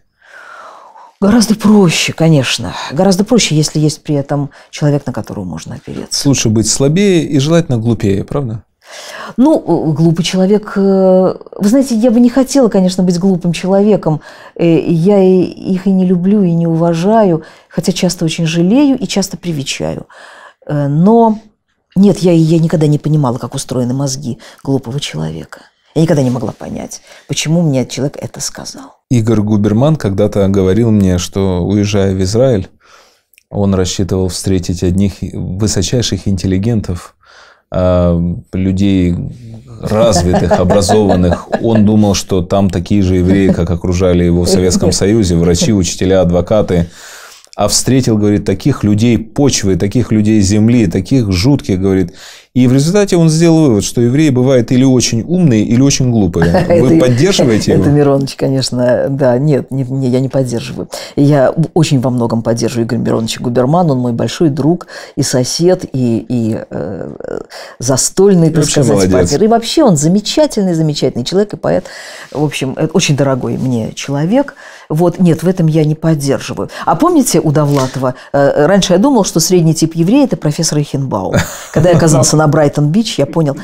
Гораздо проще, конечно. Гораздо проще, если есть при этом человек, на которого можно опереться. Лучше быть слабее и желательно глупее, правда? Ну, э, глупый человек... Э, вы знаете, я бы не хотела, конечно, быть глупым человеком. Э, я их и не люблю, и не уважаю, хотя часто очень жалею и часто привечаю. Но нет, я, я никогда не понимала, как устроены мозги глупого человека. Я никогда не могла понять, почему мне человек это сказал. Игорь Губерман когда-то говорил мне, что уезжая в Израиль, он рассчитывал встретить одних высочайших интеллигентов, Эм, людей развитых, образованных. Он думал, что там такие же евреи, как окружали его в Советском Союзе, врачи, учителя, адвокаты. А встретил, говорит, таких людей почвы, таких людей земли, таких жутких, говорит, и в результате он сделал вывод, что евреи бывают или очень умные, или очень глупые. Вы поддерживаете его? Это Миронович, конечно, да. Нет, не, я не поддерживаю. Я очень во многом поддерживаю Игоря Мироновича Губерман. Он мой большой друг и сосед, и, э, застольный, и так сказать, партнер. И вообще он замечательный, замечательный человек и поэт. В общем, э, очень дорогой мне человек. Вот, нет, в этом я не поддерживаю. А помните у Довлатова, э, раньше я думал, что средний тип еврея – это профессор Эхенбаум. Когда я оказался на на Брайтон-Бич, я понял.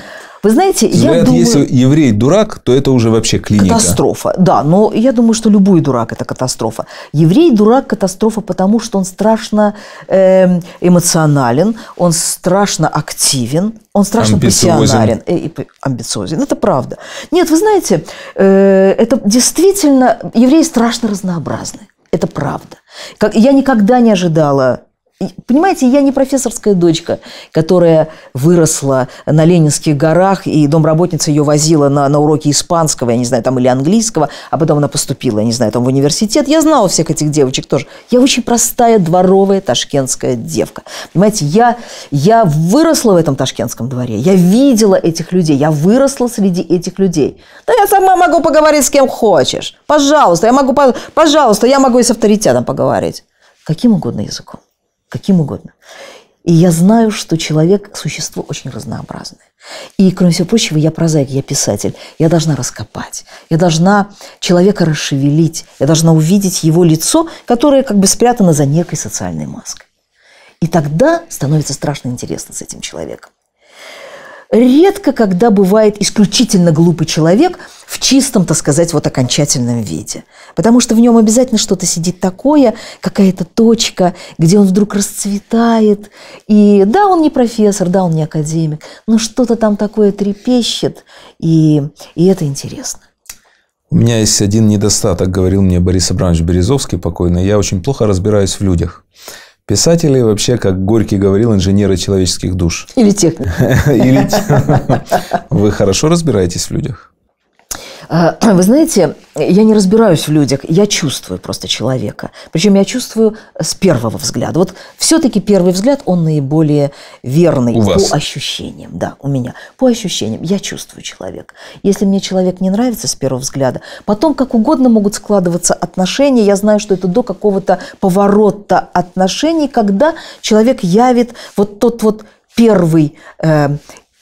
Вы знаете, Говорят, я думаю... если еврей дурак, то это уже вообще клиника. Катастрофа, да. Но я думаю, что любой дурак – это катастрофа. Еврей дурак – катастрофа, потому что он страшно э, эмоционален, он страшно активен, он страшно амбициозен. пассионарен. Э, и, и, амбициозен. Это правда. Нет, вы знаете, э, это действительно… Евреи страшно разнообразны. Это правда. Как, я никогда не ожидала Понимаете, я не профессорская дочка, которая выросла на Ленинских горах, и домработница ее возила на, на уроки испанского, я не знаю, там, или английского, а потом она поступила, я не знаю, там, в университет. Я знала всех этих девочек тоже. Я очень простая дворовая ташкентская девка. Понимаете, я, я выросла в этом ташкентском дворе, я видела этих людей, я выросла среди этих людей. Да я сама могу поговорить с кем хочешь. Пожалуйста, я могу, пожалуйста, я могу и с авторитетом поговорить. Каким угодно языком каким угодно. И я знаю, что человек – существо очень разнообразное. И, кроме всего прочего, я прозаик, я писатель. Я должна раскопать, я должна человека расшевелить, я должна увидеть его лицо, которое как бы спрятано за некой социальной маской. И тогда становится страшно интересно с этим человеком редко когда бывает исключительно глупый человек в чистом, так сказать, вот окончательном виде. Потому что в нем обязательно что-то сидит такое, какая-то точка, где он вдруг расцветает. И да, он не профессор, да, он не академик, но что-то там такое трепещет, и, и это интересно. У меня есть один недостаток, говорил мне Борис Абрамович Березовский покойный. Я очень плохо разбираюсь в людях. Писатели вообще, как Горький говорил, инженеры человеческих душ. Или техники. Или... Вы хорошо разбираетесь в людях? Э, вы знаете, я не разбираюсь в людях, я чувствую просто человека. Причем я чувствую с первого взгляда. Вот все-таки первый взгляд, он наиболее верный у по вас. ощущениям. Да, у меня. По ощущениям я чувствую человека. Если мне человек не нравится с первого взгляда, потом как угодно могут складываться отношения. Я знаю, что это до какого-то поворота отношений, когда человек явит вот тот вот первый э,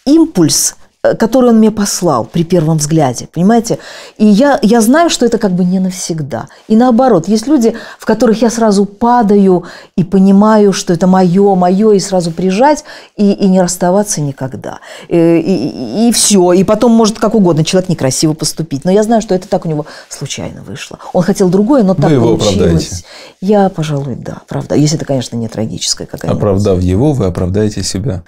импульс, который он мне послал при первом взгляде, понимаете? И я, я знаю, что это как бы не навсегда. И наоборот, есть люди, в которых я сразу падаю и понимаю, что это мое, мое, и сразу прижать, и, и не расставаться никогда. Э, и, и, и все. И потом может как угодно человек некрасиво поступить. Но я знаю, что это так у него случайно вышло. Он хотел другое, но так вы его получилось. Оправдаете. Я, пожалуй, да, правда. Если это, конечно, не трагическая какая-нибудь. Оправдав его, вы оправдаете себя.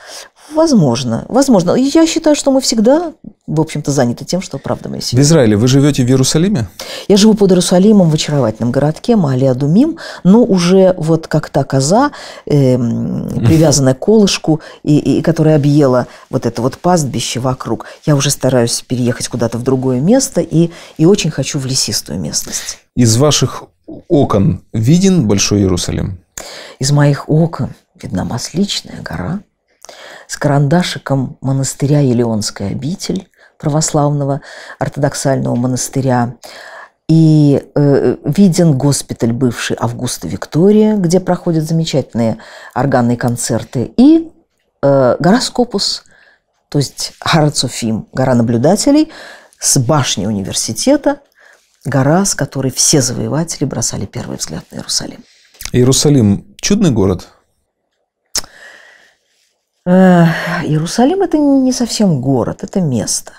Возможно, возможно. Я считаю, что мы всегда, в общем-то, заняты тем, что правда оправдываем себя. В Израиле вы живете в Иерусалиме? Я живу под Иерусалимом в очаровательном городке Маалиадумим, но уже вот как та коза, э, привязанная к колышку, и, и которая объела вот это вот пастбище вокруг. Я уже стараюсь переехать куда-то в другое место и, и очень хочу в лесистую местность. Из ваших окон виден Большой Иерусалим? Из моих окон видна Масличная гора – с карандашиком монастыря Елеонской обитель, православного ортодоксального монастыря, и э, виден госпиталь бывший Августа Виктория, где проходят замечательные органные концерты, и э, гора то есть Харацуфим, гора наблюдателей, с башни университета, гора, с которой все завоеватели бросали первый взгляд на Иерусалим. Иерусалим – чудный город – Иерусалим – это не совсем город, это место.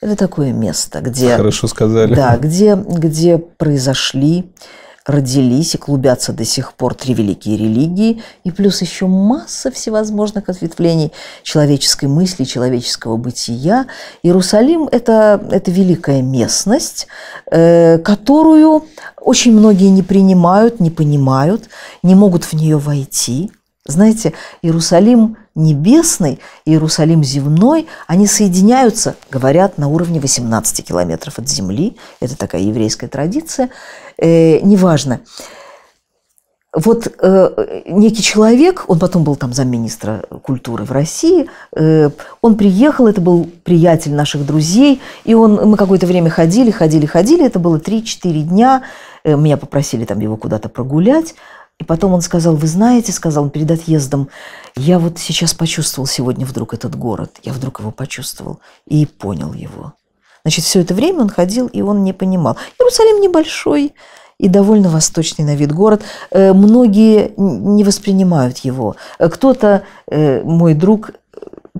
Это такое место, где... Хорошо сказали. Да, где, где произошли, родились и клубятся до сих пор три великие религии, и плюс еще масса всевозможных ответвлений человеческой мысли, человеческого бытия. Иерусалим – это, это великая местность, э, которую очень многие не принимают, не понимают, не могут в нее войти. Знаете, Иерусалим небесный и Иерусалим земной, они соединяются, говорят, на уровне 18 километров от земли. Это такая еврейская традиция. Э, неважно. Вот э, некий человек, он потом был там замминистра культуры в России, э, он приехал, это был приятель наших друзей, и он, мы какое-то время ходили, ходили, ходили, это было 3-4 дня, э, меня попросили там его куда-то прогулять, и потом он сказал, вы знаете, сказал он перед отъездом, я вот сейчас почувствовал сегодня вдруг этот город, я вдруг его почувствовал и понял его. Значит, все это время он ходил, и он не понимал. Иерусалим небольшой и довольно восточный на вид город. Э, многие не воспринимают его. Э, кто-то, э, мой друг,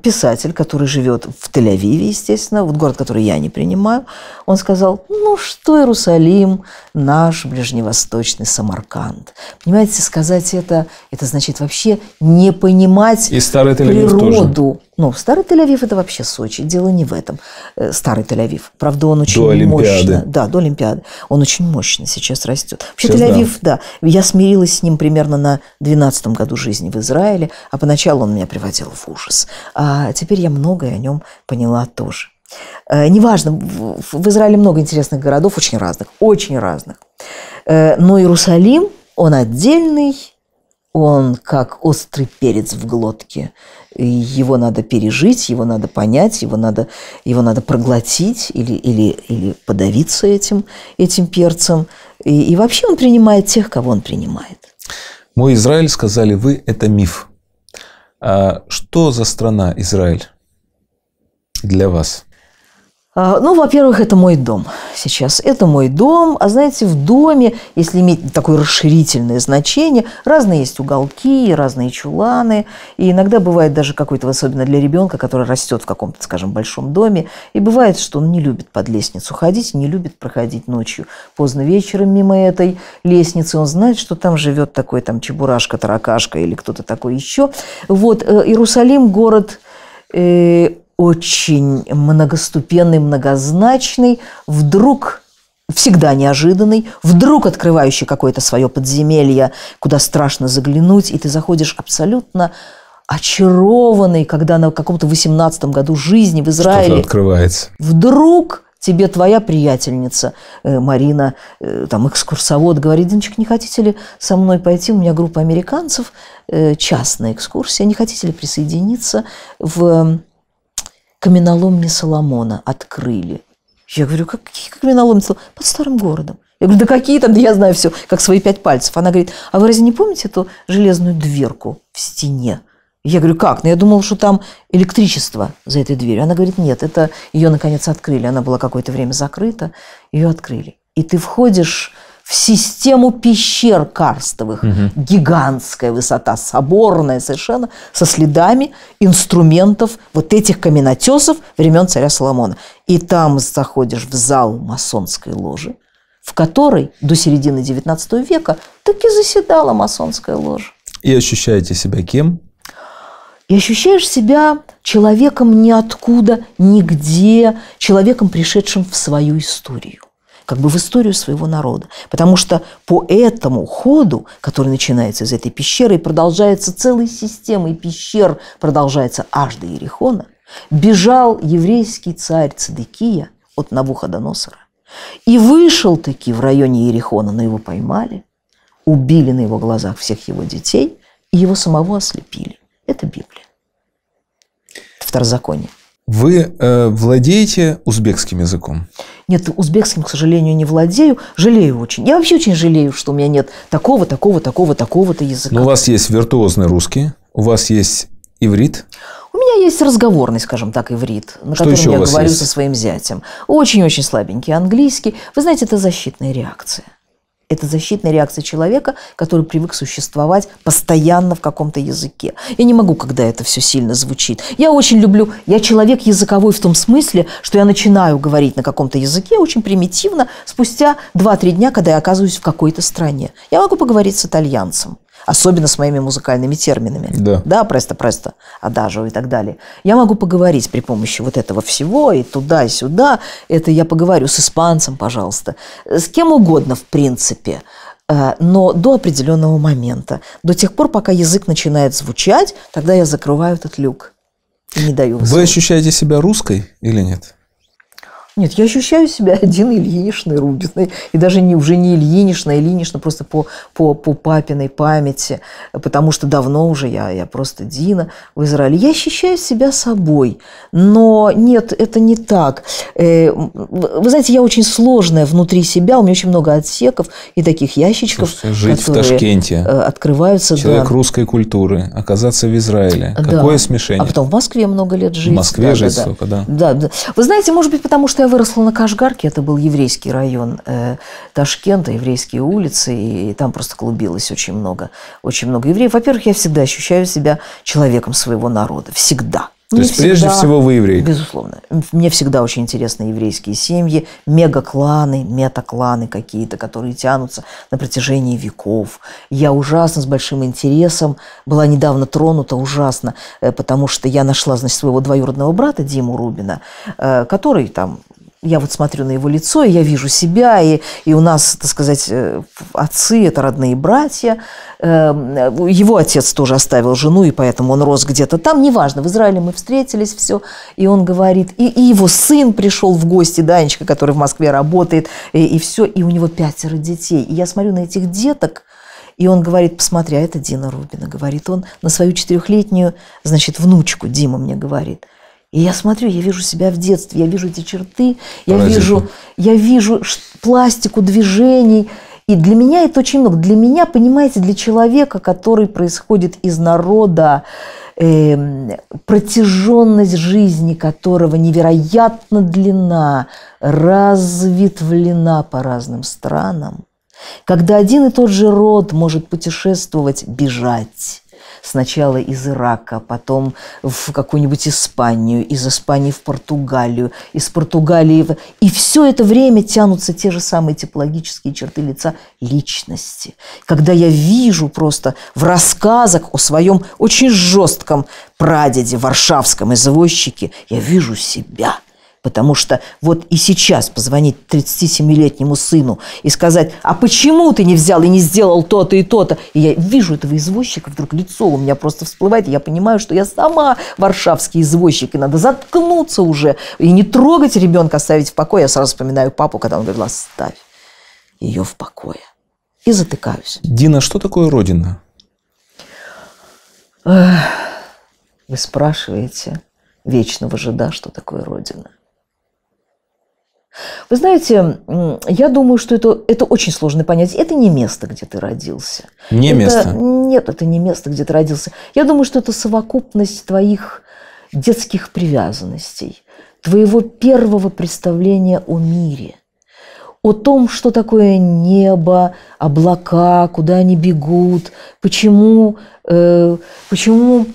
писатель, который живет в Тель-Авиве, естественно, вот город, который я не принимаю, он сказал, ну что Иерусалим, наш ближневосточный Самарканд. Понимаете, сказать это, это значит вообще не понимать И природу. Тоже. Ну, старый Тель-Авив – это вообще Сочи. Дело не в этом. Э, старый Тель-Авив. Правда, он очень мощный. до мощно. Да, до Олимпиады. Он очень мощно сейчас растет. Вообще Тель-Авив, да. да. Я смирилась с ним примерно на 12 году жизни в Израиле, а поначалу он меня приводил в ужас. А теперь я многое о нем поняла тоже. Э, неважно, в Израиле много интересных городов, очень разных, очень разных. Э, но Иерусалим, он отдельный, он как острый перец в глотке. Его надо пережить, его надо понять, его надо, его надо проглотить или, или, или подавиться этим, этим перцем. И, и вообще он принимает тех, кого он принимает. Мой Израиль, сказали вы, это миф. А что за страна Израиль для вас? А, ну, во-первых, это мой дом сейчас. Это мой дом. А знаете, в доме, если иметь такое расширительное значение, разные есть уголки, разные чуланы. И иногда бывает даже какой-то, особенно для ребенка, который растет в каком-то, скажем, большом доме. И бывает, что он не любит под лестницу ходить, не любит проходить ночью. Поздно вечером мимо этой лестницы он знает, что там живет такой там чебурашка, таракашка или кто-то такой еще. Вот, э, Иерусалим – город э, очень многоступенный, многозначный, вдруг всегда неожиданный, вдруг открывающий какое-то свое подземелье, куда страшно заглянуть, и ты заходишь абсолютно очарованный, когда на каком-то 18 году жизни в Израиле... открывается. Вдруг тебе твоя приятельница э, Марина, э, там экскурсовод, говорит, Диночек, не хотите ли со мной пойти? У меня группа американцев, э, частная экскурсия, не хотите ли присоединиться в каменоломни Соломона открыли. Я говорю, какие каменоломни Соломона? Под старым городом. Я говорю, да какие там, да я знаю все, как свои пять пальцев. Она говорит, а вы разве не помните эту железную дверку в стене? Я говорю, как? Ну, я думал, что там электричество за этой дверью. Она говорит, нет, это ее, наконец, открыли. Она была какое-то время закрыта, ее открыли. И ты входишь в систему пещер карстовых. Угу. Гигантская высота, соборная совершенно, со следами инструментов вот этих каменотесов времен царя Соломона. И там заходишь в зал масонской ложи, в которой до середины XIX века таки заседала масонская ложа. И ощущаете себя кем? И ощущаешь себя человеком ниоткуда, нигде, человеком, пришедшим в свою историю как бы в историю своего народа. Потому что по этому ходу, который начинается из этой пещеры и продолжается целой системой пещер, продолжается аж до Ерехона, бежал еврейский царь Цедекия от Навуходоносора. И вышел таки в районе Ерехона, но его поймали, убили на его глазах всех его детей, и его самого ослепили. Это Библия. Второзаконие. Вы э, владеете узбекским языком? Нет, узбекским, к сожалению, не владею. Жалею очень. Я вообще очень жалею, что у меня нет такого, такого, такого, такого-то языка. Но у вас есть виртуозный русский, у вас есть иврит. У меня есть разговорный, скажем так, иврит, на что котором я говорю есть? со своим зятем. Очень-очень слабенький английский. Вы знаете, это защитная реакция. Это защитная реакция человека, который привык существовать постоянно в каком-то языке. Я не могу, когда это все сильно звучит. Я очень люблю, я человек языковой в том смысле, что я начинаю говорить на каком-то языке очень примитивно спустя 2-3 дня, когда я оказываюсь в какой-то стране. Я могу поговорить с итальянцем особенно с моими музыкальными терминами. Да. Да, просто-просто, адажу и так далее. Я могу поговорить при помощи вот этого всего, и туда, и сюда. Это я поговорю с испанцем, пожалуйста. С кем угодно, в принципе. Э, но до определенного момента. До тех пор, пока язык начинает звучать, тогда я закрываю этот люк. И не даю высоты. Вы ощущаете себя русской или нет? Нет, я ощущаю себя один Ильиничной Рудиной. И даже не, уже не Ильинична, а Ильинична просто по, по, по папиной памяти, потому что давно уже я, я просто Дина в Израиле. Я ощущаю себя собой, но нет, это не так. Э, вы знаете, я очень сложная внутри себя, у меня очень много отсеков и таких ящичков, Слушайте, жить которые в Ташкенте, э, открываются. Человек да. русской культуры, оказаться в Израиле. Да. Какое смешение. А потом в Москве много лет жить. В Москве да, жить да, столько, да. Да, да. Вы знаете, может быть, потому что я выросла на Кашгарке, это был еврейский район э, Ташкента, еврейские улицы, и там просто клубилось очень много, очень много евреев. Во-первых, я всегда ощущаю себя человеком своего народа, всегда. То есть, всегда, прежде всего, вы еврей? Безусловно. Мне всегда очень интересны еврейские семьи, мегакланы, метакланы какие-то, которые тянутся на протяжении веков. Я ужасно, с большим интересом, была недавно тронута ужасно, э, потому что я нашла, значит, своего двоюродного брата Диму Рубина, э, который там я вот смотрю на его лицо, и я вижу себя, и, и у нас, так сказать, э, отцы – это родные братья. Эм, его отец тоже оставил жену, и поэтому он рос где-то там. Неважно, в Израиле мы встретились, все. И он говорит, и, и его сын пришел в гости, Данечка, который в Москве работает, и, и все. И у него пятеро детей. И я смотрю на этих деток, и он говорит, посмотри, а это Дина Рубина, говорит он, на свою четырехлетнюю, значит, внучку Дима мне говорит – и я смотрю, я вижу себя в детстве, я вижу эти черты, я вижу, я вижу пластику движений. И для меня это очень много. Для меня, понимаете, для человека, который происходит из народа, э, протяженность жизни которого невероятно длина, разветвлена по разным странам, когда один и тот же род может путешествовать, бежать сначала из Ирака, потом в какую-нибудь Испанию, из Испании в Португалию, из Португалии в... И все это время тянутся те же самые типологические черты лица личности. Когда я вижу просто в рассказах о своем очень жестком прадеде, варшавском извозчике, я вижу себя – Потому что вот и сейчас позвонить 37-летнему сыну и сказать, а почему ты не взял и не сделал то-то и то-то? И я вижу этого извозчика, вдруг лицо у меня просто всплывает, и я понимаю, что я сама варшавский извозчик, и надо заткнуться уже, и не трогать ребенка, а оставить в покое. Я сразу вспоминаю папу, когда он говорил, оставь ее в покое. И затыкаюсь. Дина, что такое Родина? Вы спрашиваете вечного жида, что такое Родина. Вы знаете, я думаю, что это, это очень сложно понятие. Это не место, где ты родился. Не это, место? Нет, это не место, где ты родился. Я думаю, что это совокупность твоих детских привязанностей, твоего первого представления о мире, о том, что такое небо, облака, куда они бегут, почему, э, почему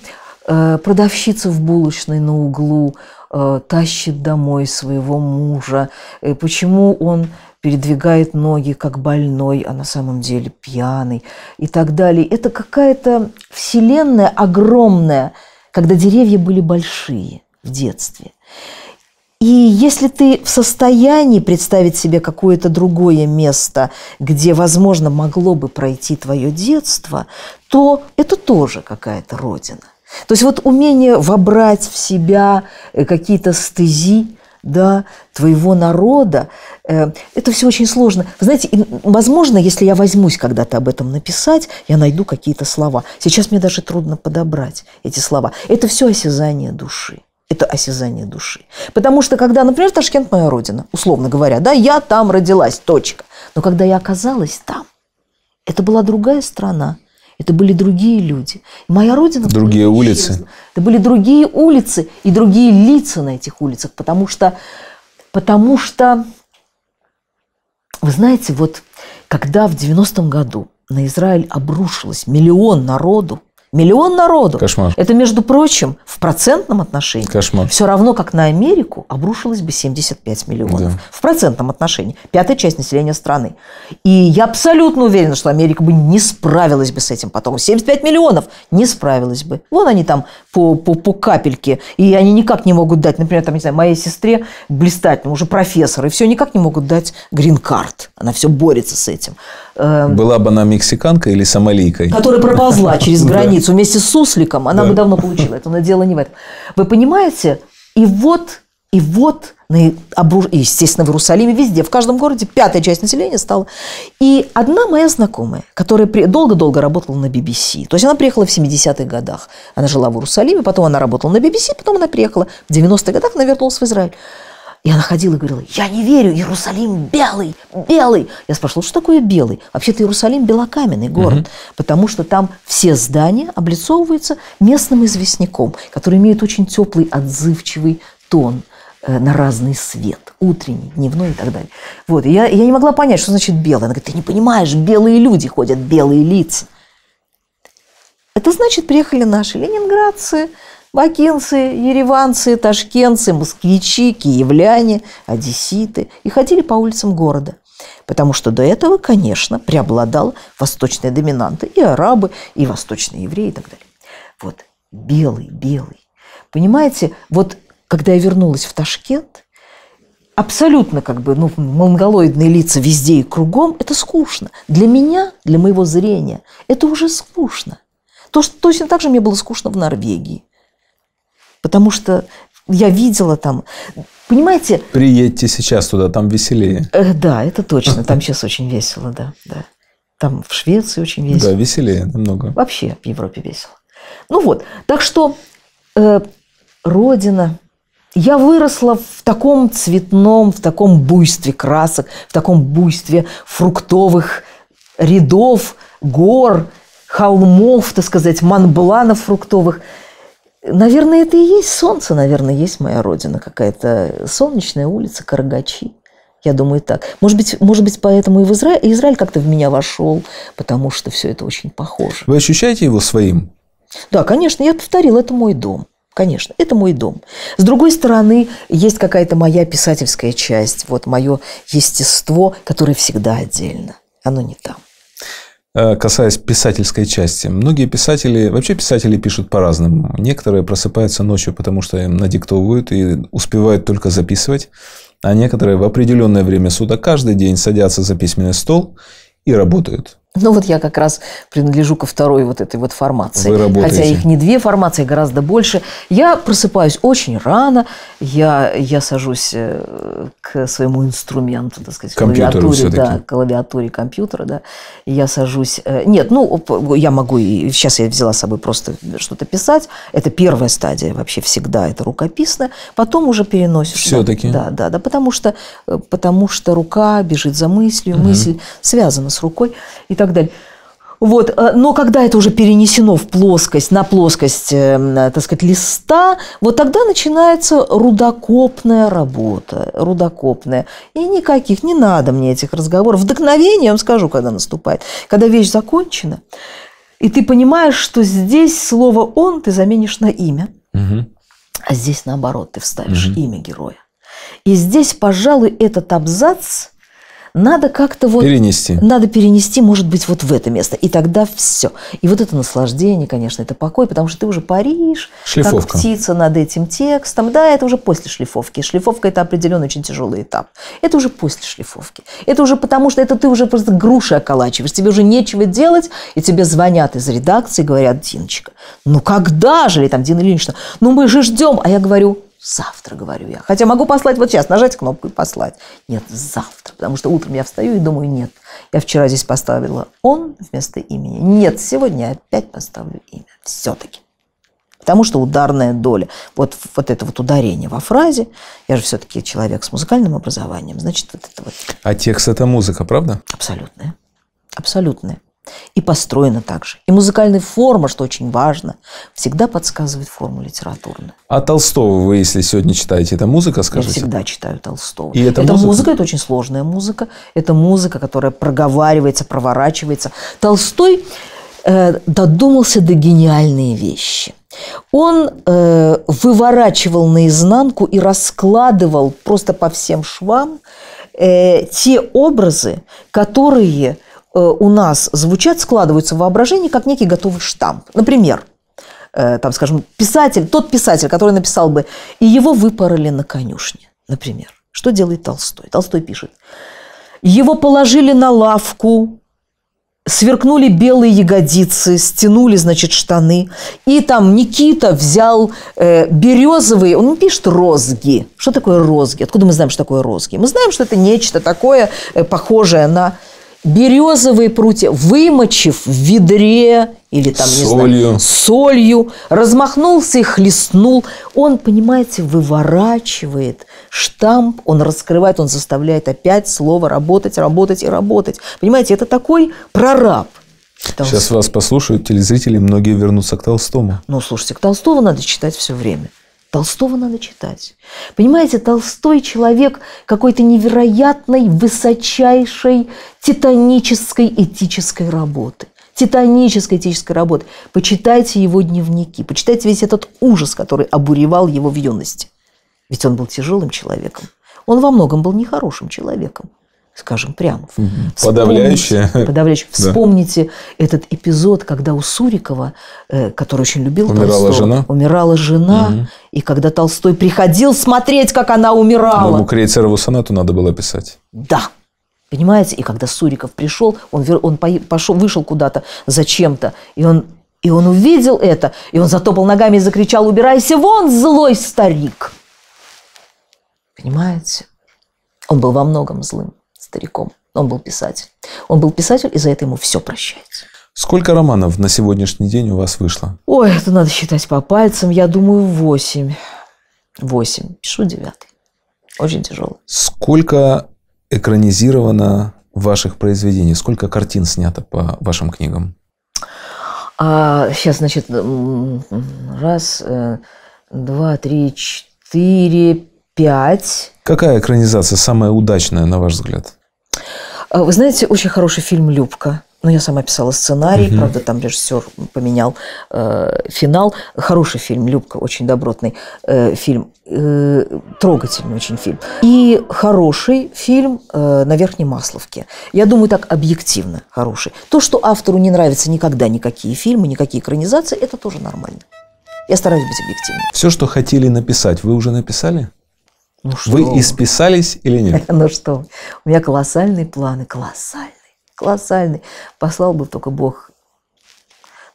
э, продавщица в булочной на углу – Э, тащит домой своего мужа, э, почему он передвигает ноги как больной, а на самом деле пьяный и так далее. Это какая-то вселенная огромная, когда деревья были большие в детстве. И если ты в состоянии представить себе какое-то другое место, где, возможно, могло бы пройти твое детство, то это тоже какая-то родина. То есть вот умение вобрать в себя э, какие-то стези, да, твоего народа, э, это все очень сложно. Вы знаете, возможно, если я возьмусь когда-то об этом написать, я найду какие-то слова. Сейчас мне даже трудно подобрать эти слова. Это все осязание души. Это осязание души. Потому что когда, например, Ташкент моя родина, условно говоря, да, я там родилась, точка. Но когда я оказалась там, это была другая страна, это были другие люди. Моя родина... Другие исчезла. улицы. Это были другие улицы и другие лица на этих улицах, потому что... Потому что... Вы знаете, вот когда в 90-м году на Израиль обрушилось миллион народу, Миллион народу. Кошмар. Это, между прочим, в процентном отношении Кошмар. все равно, как на Америку, обрушилось бы 75 миллионов. Да. В процентном отношении. Пятая часть населения страны. И я абсолютно уверена, что Америка бы не справилась бы с этим потом. 75 миллионов не справилась бы. Вон они там по, по, по капельке. И они никак не могут дать, например, там, не знаю, моей сестре блистательному, уже профессор, и все никак не могут дать грин-карт. Она все борется с этим. Эм, Была бы она мексиканкой или сомалийкой? Которая проползла через границу больницу вместе с сусликом, она да. бы давно получила это, но дело не в этом. Вы понимаете? И вот, и вот, и, естественно, в Иерусалиме везде, в каждом городе пятая часть населения стала. И одна моя знакомая, которая долго-долго работала на BBC, то есть она приехала в 70-х годах, она жила в Иерусалиме, потом она работала на BBC, потом она приехала, в 90-х годах она вернулась в Израиль. Я находила и говорила, я не верю, Иерусалим белый, белый. Я спрашивала, что такое белый? Вообще-то Иерусалим белокаменный город, угу. потому что там все здания облицовываются местным известняком, который имеет очень теплый, отзывчивый тон э, на разный свет, утренний, дневной и так далее. Вот, и я, я не могла понять, что значит белый. Она говорит, ты не понимаешь, белые люди ходят, белые лица. Это значит, приехали наши ленинградцы, Бакинцы, ереванцы, Ташкенцы, москвичи, киевляне, одесситы и ходили по улицам города. Потому что до этого, конечно, преобладал восточные доминанты и арабы, и восточные евреи и так далее. Вот белый, белый. Понимаете, вот когда я вернулась в Ташкент, абсолютно как бы ну, монголоидные лица везде и кругом, это скучно. Для меня, для моего зрения, это уже скучно. То, что, точно так же мне было скучно в Норвегии. Потому что я видела там. Понимаете? Приедьте сейчас туда, там веселее. Э, да, это точно. Там сейчас очень весело, да, да. Там в Швеции очень весело. Да, веселее намного. Вообще в Европе весело. Ну вот, так что э, родина. Я выросла в таком цветном, в таком буйстве красок, в таком буйстве фруктовых рядов, гор, холмов, так сказать, манбланов фруктовых – Наверное, это и есть солнце, наверное, есть моя родина какая-то. Солнечная улица, Карагачи. Я думаю так. Может быть, может быть поэтому и в Изра... Израиль, как-то в меня вошел, потому что все это очень похоже. Вы ощущаете его своим? Да, конечно. Я повторил, это мой дом. Конечно, это мой дом. С другой стороны, есть какая-то моя писательская часть, вот мое естество, которое всегда отдельно. Оно не там. Э, касаясь писательской части. Многие писатели, вообще писатели пишут по-разному. Некоторые просыпаются ночью, потому что им надиктовывают и успевают только записывать. А некоторые в определенное время суток каждый день садятся за письменный стол и работают. Ну вот я как раз принадлежу ко второй вот этой вот формации. Вы работаете. Хотя их не две формации, гораздо больше. Я просыпаюсь очень рано, я, я сажусь э, к своему инструменту, так сказать, Компьютеру клавиатуре, да, клавиатуре компьютера, да. Я сажусь... Э, нет, ну, я могу и... Сейчас я взяла с собой просто что-то писать. Это первая стадия вообще всегда, это рукописная. Потом уже переносишь. Все-таки? Да, да, да, потому что, э, потому что рука бежит за мыслью, угу. мысль связана с рукой и так так далее. Вот. Э, но когда это уже перенесено в плоскость, на плоскость, эм, э, так сказать, листа, вот тогда начинается рудокопная работа, рудокопная. И никаких, не надо мне этих разговоров. Вдохновение, я вам скажу, когда наступает. Когда вещь закончена, и ты понимаешь, что здесь слово «он» ты заменишь на имя, угу. а здесь, наоборот, ты вставишь угу. имя героя. И здесь, пожалуй, этот абзац – надо как-то вот... Перенести. Надо перенести, может быть, вот в это место. И тогда все. И вот это наслаждение, конечно, это покой, потому что ты уже паришь, Шлифовка. как птица над этим текстом. Да, это уже после шлифовки. Шлифовка – это определенно очень тяжелый этап. Это уже после шлифовки. Это уже потому, что это ты уже просто груши околачиваешь. Тебе уже нечего делать, и тебе звонят из редакции, говорят, Диночка, ну когда же? Или там Дина Ильинична, ну мы же ждем. А я говорю, Завтра, говорю я. Хотя могу послать вот сейчас, нажать кнопку и послать. Нет, завтра. Потому что утром я встаю и думаю, нет, я вчера здесь поставила он вместо имени. Нет, сегодня я опять поставлю имя. Все-таки. Потому что ударная доля, вот, вот это вот ударение во фразе, я же все-таки человек с музыкальным образованием, значит, вот это вот. А текст – это музыка, правда? Абсолютная. Абсолютная и построена так же. И музыкальная форма, что очень важно, всегда подсказывает форму литературную. А Толстого вы, если сегодня читаете, это музыка, скажите? Я всегда читаю Толстого. И это, это музыка? музыка, это очень сложная музыка. Это музыка, которая проговаривается, проворачивается. Толстой э, додумался до гениальные вещи. Он э, выворачивал наизнанку и раскладывал просто по всем швам э, те образы, которые – Э, у нас звучат, складываются в воображении как некий готовый штамп. Например, э, там, скажем, писатель, тот писатель, который написал бы, и его выпороли на конюшне, например. Что делает Толстой? Толстой пишет. Его положили на лавку, сверкнули белые ягодицы, стянули, значит, штаны. И там Никита взял э, березовые, он пишет розги. Что такое розги? Откуда мы знаем, что такое розги? Мы знаем, что это нечто такое, э, похожее на березовые прутья, вымочив в ведре или там, не солью. знаю, солью, размахнулся и хлестнул. Он, понимаете, выворачивает штамп, он раскрывает, он заставляет опять слово работать, работать и работать. Понимаете, это такой прораб. Толст... Сейчас вас послушают телезрители, многие вернутся к Толстому. Ну, слушайте, к Толстому надо читать все время. Толстого надо читать. Понимаете, Толстой человек какой-то невероятной, высочайшей, титанической этической работы. Титанической этической работы. Почитайте его дневники, почитайте весь этот ужас, который обуревал его в юности. Ведь он был тяжелым человеком. Он во многом был нехорошим человеком скажем прямо. Подавляющее. Подавляющее. Вспомните да. этот эпизод, когда у Сурикова, э, который очень любил умирала Толстого, жена. умирала жена, угу. и когда Толстой приходил смотреть, как она умирала. Ну, ему крейцерову сонату надо было писать. Да. Понимаете? И когда Суриков пришел, он, он пошел, вышел куда-то зачем-то, и он, и он увидел это, и он затопал ногами и закричал «Убирайся вон, злой старик!» Понимаете? Он был во многом злым стариком. Он был писатель. Он был писатель, и за это ему все прощается. Сколько романов на сегодняшний день у вас вышло? Ой, это надо считать по пальцам. Я думаю, восемь. Восемь. Пишу девятый. Очень тяжело. Сколько экранизировано ваших произведений? Сколько картин снято по вашим книгам? А, сейчас, значит, раз, э, два, три, четыре, пять. Какая экранизация самая удачная, на ваш взгляд? А, вы знаете, очень хороший фильм «Любка». Ну, я сама писала сценарий, угу. правда, там режиссер поменял э, финал. Хороший фильм, Любка, очень добротный э, фильм, э, трогательный очень фильм. И хороший фильм э, на Верхней Масловке. Я думаю, так объективно хороший. То, что автору не нравятся никогда никакие фильмы, никакие экранизации, это тоже нормально. Я стараюсь быть объективной. Все, что хотели написать, вы уже написали? Ну, что? Вы исписались или нет? Ну что, у меня колоссальные планы, колоссальные, колоссальные. Послал бы только Бог,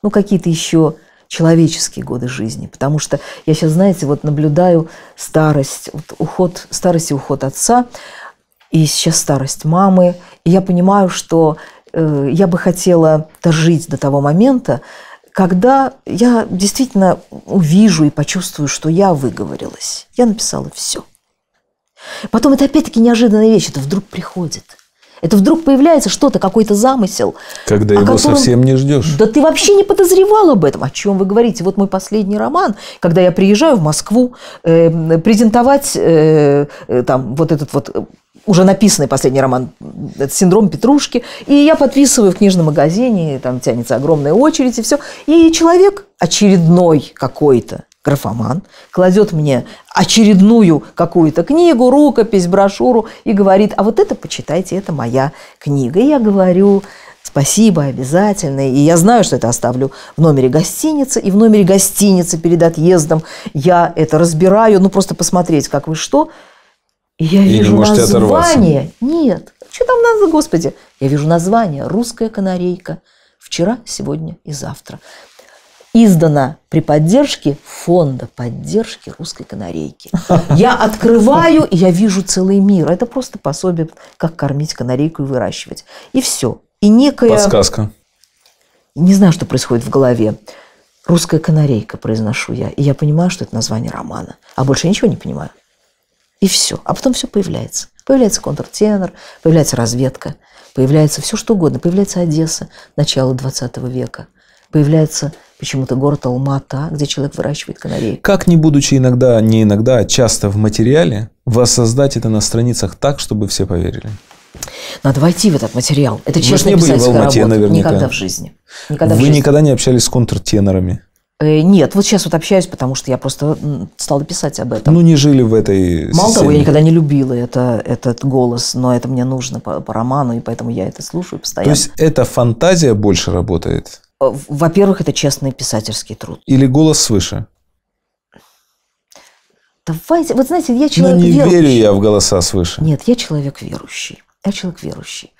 ну какие-то еще человеческие годы жизни, потому что я сейчас, знаете, вот наблюдаю старость, вот уход, старость и уход отца, и сейчас старость мамы, и я понимаю, что э, я бы хотела дожить до того момента, когда я действительно увижу и почувствую, что я выговорилась, я написала все. Потом это опять-таки неожиданная вещь, это вдруг приходит. Это вдруг появляется что-то, какой-то замысел. Когда его котором... совсем не ждешь. Да ты вообще не подозревал об этом. О чем вы говорите? Вот мой последний роман, когда я приезжаю в Москву эм, э, презентовать э, там вот этот вот э, уже написанный последний роман э, «Синдром Петрушки». И я подписываю в книжном магазине, там тянется огромная очередь и все. И человек очередной какой-то графоман, кладет мне очередную какую-то книгу, рукопись, брошюру и говорит, а вот это почитайте, это моя книга. И я говорю, спасибо, обязательно. И я знаю, что это оставлю в номере гостиницы. И в номере гостиницы перед отъездом я это разбираю, ну просто посмотреть, как вы что. И я и вижу название. Оторваться. Нет, что там надо, господи? Я вижу название «Русская канарейка». Вчера, сегодня и завтра издана при поддержке фонда поддержки русской канарейки. Я открываю, и я вижу целый мир. Это просто пособие, как кормить канарейку и выращивать. И все. И некая... Подсказка. Не знаю, что происходит в голове. «Русская канарейка» произношу я. И я понимаю, что это название романа. А больше ничего не понимаю. И все. А потом все появляется. Появляется контртенор, появляется разведка, появляется все что угодно. Появляется Одесса начала 20 века – появляется почему-то город Алмата, где человек выращивает канарейку. Как не будучи иногда, не иногда, а часто в материале, воссоздать это на страницах так, чтобы все поверили? Надо войти в этот материал. Это Вы честная не были в Алмате, Наверняка. Никогда в жизни. Никогда Вы в жизни. никогда не общались с контртенорами? Э, нет, вот сейчас вот общаюсь, потому что я просто стала писать об этом. Ну, не жили в этой Мало того, я никогда не любила это, этот голос, но это мне нужно по, по роману, и поэтому я это слушаю постоянно. То есть эта фантазия больше работает? Э, во-первых, это честный писательский труд. Или голос свыше. Давайте, вот знаете, я ну, человек верующий. ну, не верующий. верю я в голоса свыше. Нет, я человек верующий. Я человек верующий.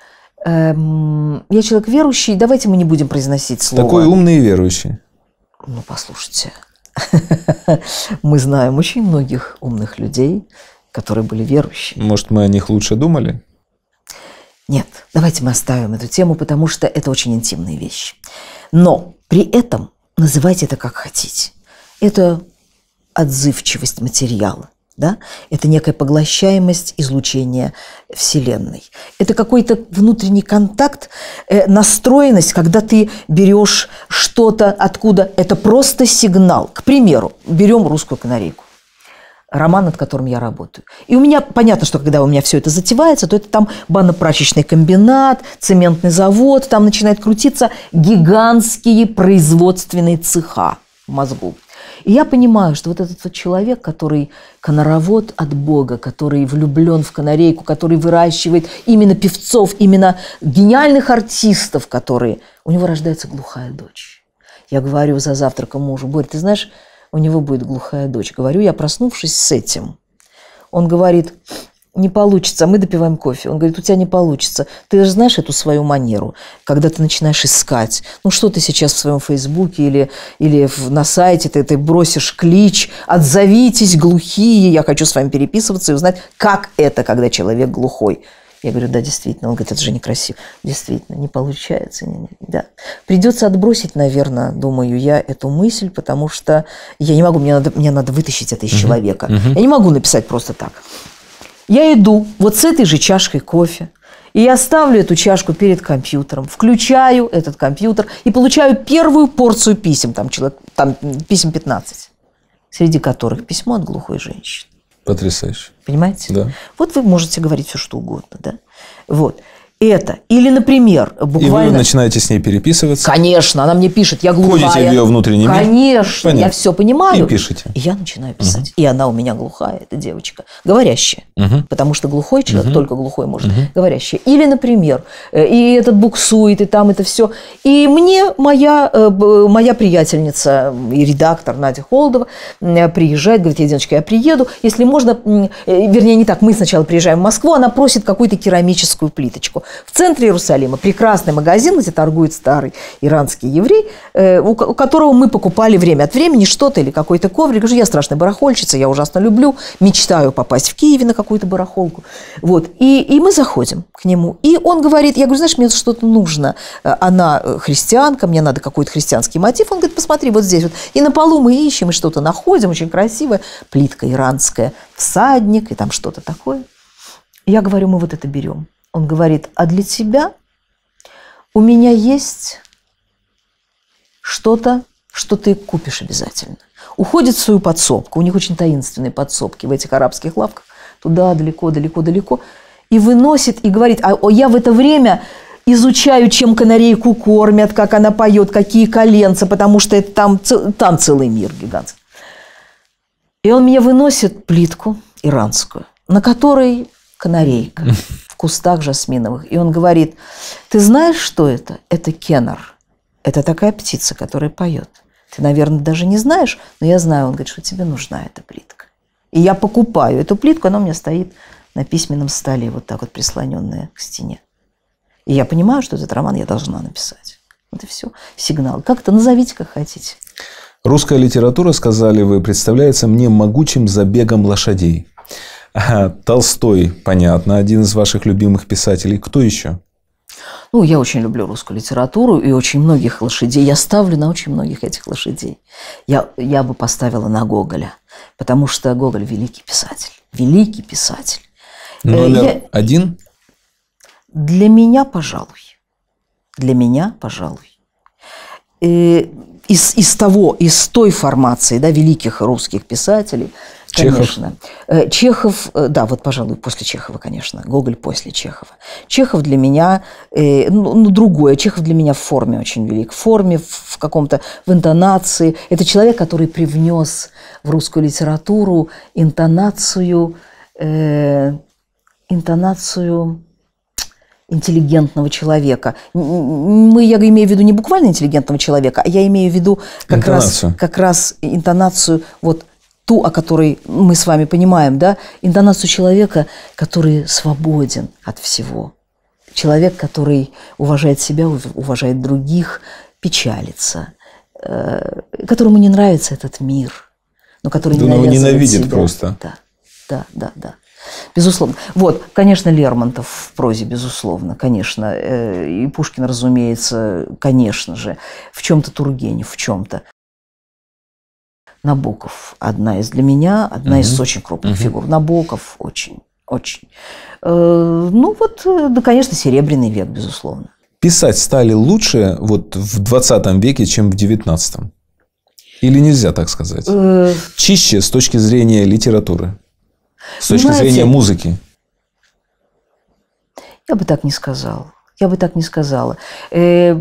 Эм, я человек верующий. Давайте мы не будем произносить слово. Такой умный и верующий. Ну, послушайте. Мы знаем очень многих умных людей, которые были верующими. Может, мы о них лучше думали? Нет, давайте мы оставим эту тему, потому что это очень интимные вещи. Но при этом называйте это как хотите. Это отзывчивость материала. Да? Это некая поглощаемость излучения Вселенной. Это какой-то внутренний контакт, э, настроенность, когда ты берешь что-то откуда. Это просто сигнал. К примеру, берем русскую канарейку роман, над которым я работаю. И у меня понятно, что когда у меня все это затевается, то это там банно-прачечный комбинат, цементный завод, там начинает крутиться гигантские производственные цеха в мозгу. И я понимаю, что вот этот вот человек, который коноровод от Бога, который влюблен в канарейку, который выращивает именно певцов, именно гениальных артистов, которые... У него рождается глухая дочь. Я говорю за завтраком мужу, Борь, ты знаешь, у него будет глухая дочь. Говорю я, проснувшись с этим. Он говорит, не получится, мы допиваем кофе. Он говорит, у тебя не получится. Ты же знаешь эту свою манеру, когда ты начинаешь искать. Ну, что ты сейчас в своем Фейсбуке или, или на сайте, ты, ты бросишь клич, отзовитесь, глухие, я хочу с вами переписываться и узнать, как это, когда человек глухой. Я говорю, да, действительно. Он говорит, это же некрасиво. Действительно, не получается. Не, не, да. Придется отбросить, наверное, думаю я, эту мысль, потому что я не могу, мне надо, мне надо вытащить это из угу. человека. Угу. Я не могу написать просто так. Я иду вот с этой же чашкой кофе, и я ставлю эту чашку перед компьютером, включаю этот компьютер и получаю первую порцию писем, там, человек, там писем 15, среди которых письмо от глухой женщины. Потрясающе. Понимаете? Да. Вот вы можете говорить все, что угодно, да? Вот это. Или, например, буквально... И вы начинаете с ней переписываться? Конечно, она мне пишет, я глухая. Ходите в ее внутренний мир? Конечно, Понятно. я все понимаю. И пишите. я начинаю писать. Угу. И она у меня глухая, эта девочка. Говорящая. Угу. Потому что глухой человек, угу. только глухой может. Угу. Говорящая. Или, например, э, и этот буксует, и там это все. И мне моя, э, моя приятельница и редактор Надя Холдова э, приезжает, говорит, Единочка, я приеду. Если можно, вернее, не так, мы сначала приезжаем в Москву, она просит какую-то керамическую плиточку. В центре Иерусалима прекрасный магазин, где торгует старый иранский еврей, э, у которого мы покупали время от времени что-то или какой-то коврик. Я говорю, я страшная барахольщица, я ужасно люблю, мечтаю попасть в Киеве на какую-то барахолку. Вот. И, и мы заходим к нему. И он говорит, я говорю, знаешь, мне что-то нужно. Э, она э, христианка, мне надо какой-то христианский мотив. Он говорит, посмотри, вот здесь вот. И на полу мы ищем, и что-то находим, очень красивое. Плитка иранская, всадник и там что-то такое. Я говорю, мы вот это берем. Он говорит, а для тебя у меня есть что-то, что ты купишь обязательно. Уходит в свою подсобку. У них очень таинственные подсобки в этих арабских лавках. Туда далеко, далеко, далеко. И выносит, и говорит, а я в это время изучаю, чем канарейку кормят, как она поет, какие коленца, потому что это там, там целый мир гигантский. И он мне выносит плитку иранскую, на которой канарейка. кустах жасминовых. И он говорит, ты знаешь, что это? Это кеннер. Это такая птица, которая поет. Ты, наверное, даже не знаешь, но я знаю. Он говорит, что тебе нужна эта плитка. И я покупаю эту плитку, она у меня стоит на письменном столе, вот так вот прислоненная к стене. И я понимаю, что этот роман я должна написать. Вот и все. Сигнал. Как то назовите, как хотите. Русская литература, сказали вы, представляется мне могучим забегом лошадей. Толстой, понятно, один из ваших любимых писателей. Кто еще? Ну, я очень люблю русскую литературу и очень многих лошадей. Я ставлю на очень многих этих лошадей. Я, я бы поставила на Гоголя, потому что Гоголь – великий писатель. Великий писатель. Э, Номер я, один? Для меня, пожалуй. Для меня, пожалуй. Э, из, из того, из той формации, да, великих русских писателей – Конечно. Э, Чехов. Э, да, вот, пожалуй, после Чехова, конечно. Гоголь после Чехова. Чехов для меня, э, ну, ну другое. Чехов для меня в форме очень велик. В форме, в каком-то, в интонации. Это человек, который привнес в русскую литературу интонацию, э, интонацию интеллигентного человека. Мы, я имею в виду не буквально интеллигентного человека, а я имею в виду как, раз, как раз интонацию вот – ту, о которой мы с вами понимаем, да, интонацию человека, который свободен от всего. Человек, который уважает себя, уважает других, печалится, э, которому не нравится этот мир, но который да, не его ненавидит себя. просто. Да, да, да, да. Безусловно. Вот, конечно, Лермонтов в прозе, безусловно, конечно. Э, и Пушкин, разумеется, конечно же. В чем-то Тургенев, в чем-то. Набоков одна из для меня, одна угу. из очень крупных угу. фигур. Набоков очень, очень. Э, ну вот, э, да, конечно, серебряный век, безусловно. Писать стали лучше вот в 20 веке, чем в 19? Или нельзя так сказать? Э, Чище с точки зрения литературы, с ну, точки Знаете, зрения музыки? Я бы так не сказала. Я бы так не сказала. Э,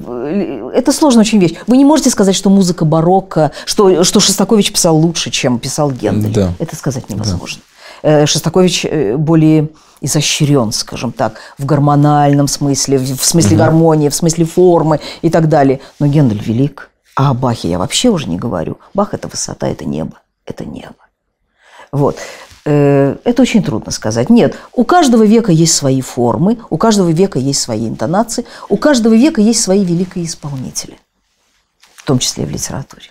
это сложная очень вещь. Вы не можете сказать, что музыка барокко, что, что Шостакович писал лучше, чем писал Гендель. Да. Это сказать невозможно. Да. Э, Шостакович э, более изощрен, скажем так, в гормональном смысле, в смысле угу. гармонии, в смысле формы и так далее. Но Гендель велик. А о Бахе я вообще уже не говорю. Бах – это высота, это небо. Это небо. Вот. Э, это очень трудно сказать. Нет, у каждого века есть свои формы, у каждого века есть свои интонации, у каждого века есть свои великие исполнители, в том числе и в литературе.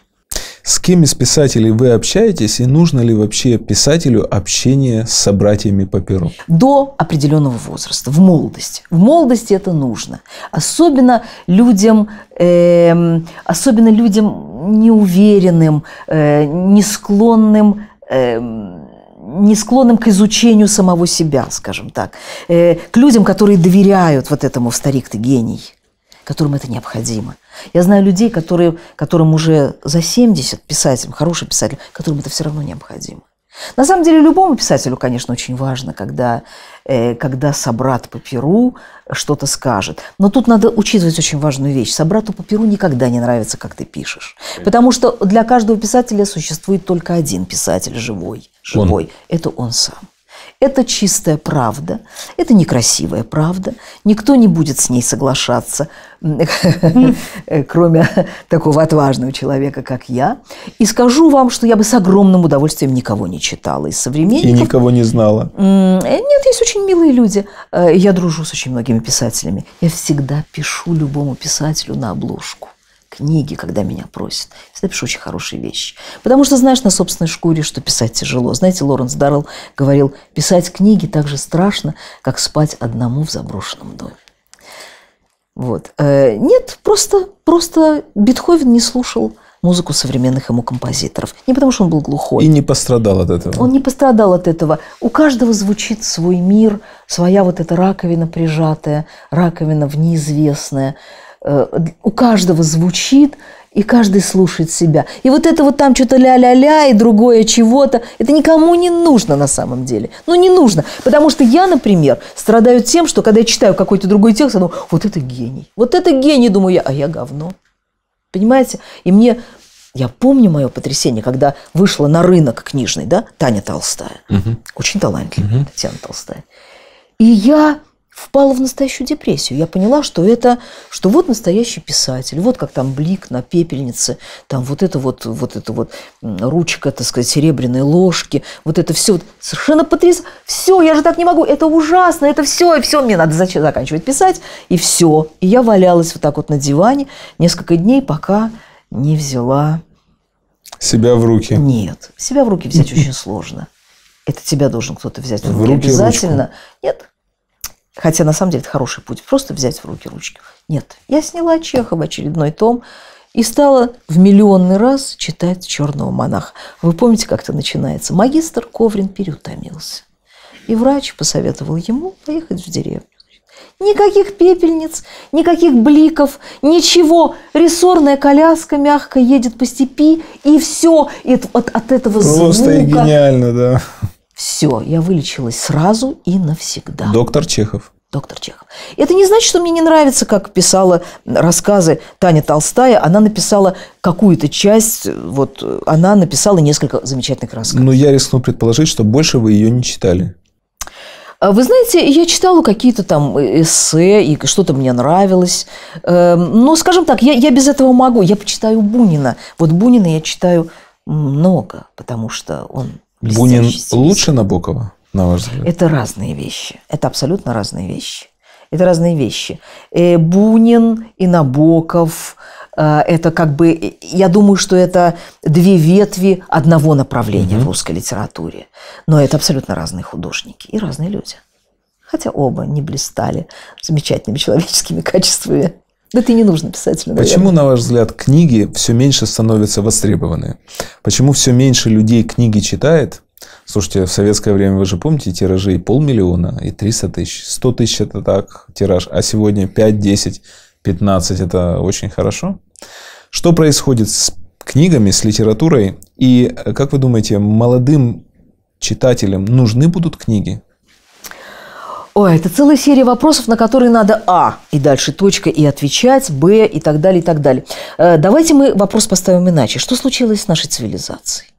С кем из писателей вы общаетесь и нужно ли вообще писателю общение с собратьями по перу? До определенного возраста, в молодости. В молодости это нужно. Особенно людям, э, особенно людям неуверенным, э, не склонным э, не склонным к изучению самого себя, скажем так, э, к людям, которые доверяют вот этому «старик, ты гений», которым это необходимо. Я знаю людей, которые, которым уже за 70, писателям, хорошим писателям, которым это все равно необходимо. На самом деле любому писателю, конечно, очень важно, когда, э, когда собрат по перу что-то скажет. Но тут надо учитывать очень важную вещь. Собрату по перу никогда не нравится, как ты пишешь. Потому что для каждого писателя существует только один писатель живой живой, он. это он сам. Это чистая правда, это некрасивая правда. Никто не будет с ней соглашаться, кроме такого отважного человека, как я. И скажу вам, что я бы с огромным удовольствием никого не читала из современников. И никого не знала. Э, нет, есть очень милые люди. Э, я дружу с очень многими писателями. Я всегда пишу любому писателю на обложку книги, когда меня просят. Всегда пишу очень хорошие вещи. Потому что знаешь на собственной шкуре, что писать тяжело. Знаете, Лоренс Даррелл говорил, писать книги так же страшно, как спать одному в заброшенном доме. Вот. Э, нет, просто, просто Бетховен не слушал музыку современных ему композиторов. Не потому, что он был глухой. И не пострадал от этого. Он не пострадал от этого. У каждого звучит свой мир, своя вот эта раковина прижатая, раковина в неизвестное. Э, у каждого звучит, и каждый слушает себя. И вот это вот там что-то ля-ля-ля и другое чего-то, это никому не нужно на самом деле. Ну, не нужно. Потому что я, например, страдаю тем, что когда я читаю какой-то другой текст, я думаю, вот это гений. Вот это гений, думаю я, а я говно. Понимаете? И мне... Я помню мое потрясение, когда вышла на рынок книжный, да, Таня Толстая. Угу. Очень талантливая угу. Татьяна Толстая. И я впала в настоящую депрессию. Я поняла, что это, что вот настоящий писатель, вот как там блик на пепельнице, там вот это вот, вот это вот ручка, так сказать, серебряной ложки, вот это все вот совершенно потряс. Все, я же так не могу, это ужасно, это все, и все, мне надо зачем заканчивать писать, и все. И я валялась вот так вот на диване несколько дней, пока не взяла... Себя в руки. Нет, себя в руки взять очень сложно. Это тебя должен кто-то взять в руки обязательно. Ручку. Нет, Хотя на самом деле это хороший путь. Просто взять в руки ручки. Нет, я сняла Чехова очередной том и стала в миллионный раз читать «Черного монаха». Вы помните, как это начинается? Магистр Коврин переутомился. И врач посоветовал ему поехать в деревню. Никаких пепельниц, никаких бликов, ничего. Рессорная коляска мягко едет по степи, и все. И от, от этого Просто звука... Просто и гениально, да. Все, я вылечилась сразу и навсегда. Доктор Чехов. Доктор Чехов. Это не значит, что мне не нравится, как писала рассказы Таня Толстая. Она написала какую-то часть, вот она написала несколько замечательных рассказов. Но я рискну предположить, что больше вы ее не читали. А вы знаете, я читала какие-то там эссе, и что-то мне нравилось. Эм, Но, ну, скажем так, я, я без этого могу. Я почитаю Бунина. Вот Бунина я читаю много, потому что он Бунин лучше Набокова, на ваш взгляд? Это разные вещи. Это абсолютно разные вещи. Это разные вещи. И э, Бунин и Набоков э, это как бы, я думаю, что это две ветви одного направления угу. в русской литературе. Но это абсолютно разные художники и разные люди. Хотя оба не блистали замечательными человеческими качествами. Да ты не нужен писателю, наверное. Почему, на ваш взгляд, книги все меньше становятся востребованы? Почему все меньше людей книги читает? Слушайте, в советское время, вы же помните, тиражи и полмиллиона, и 300 тысяч, 100 тысяч – это так тираж, а сегодня 5, 10, 15 – это очень хорошо. Что происходит с книгами, с литературой? И э, как вы думаете, молодым читателям нужны будут книги? Ой, это целая серия вопросов, на которые надо А, и дальше точка, и отвечать, Б, и так далее, и так далее. Э, давайте мы вопрос поставим иначе. Что случилось с нашей цивилизацией?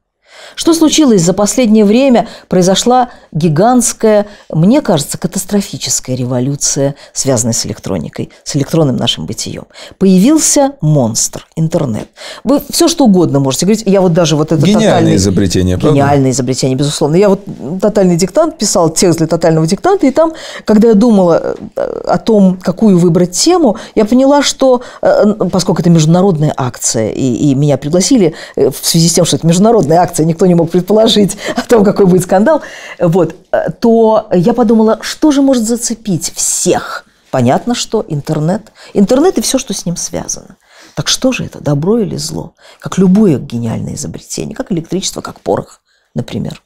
Что случилось за последнее время? Произошла гигантская, мне кажется, катастрофическая революция, связанная с электроникой, с электронным нашим бытием. Появился монстр, интернет. Вы все что угодно можете говорить. Я вот даже вот это Гениальное тотальный, изобретение, правда? Гениальное изобретение, безусловно. Я вот тотальный диктант писал, текст для тотального диктанта, и там, когда я думала э, о том, какую выбрать тему, я поняла, что, э, поскольку это международная акция, и, и меня пригласили э, в связи с тем, что это международная акция, ситуация, никто не мог предположить о том, какой будет скандал, вот, э, то я подумала, что же может зацепить всех? Понятно, что интернет. Интернет и все, что с ним связано. Так что же это, добро или зло? Как любое гениальное изобретение, как электричество, как порох, например.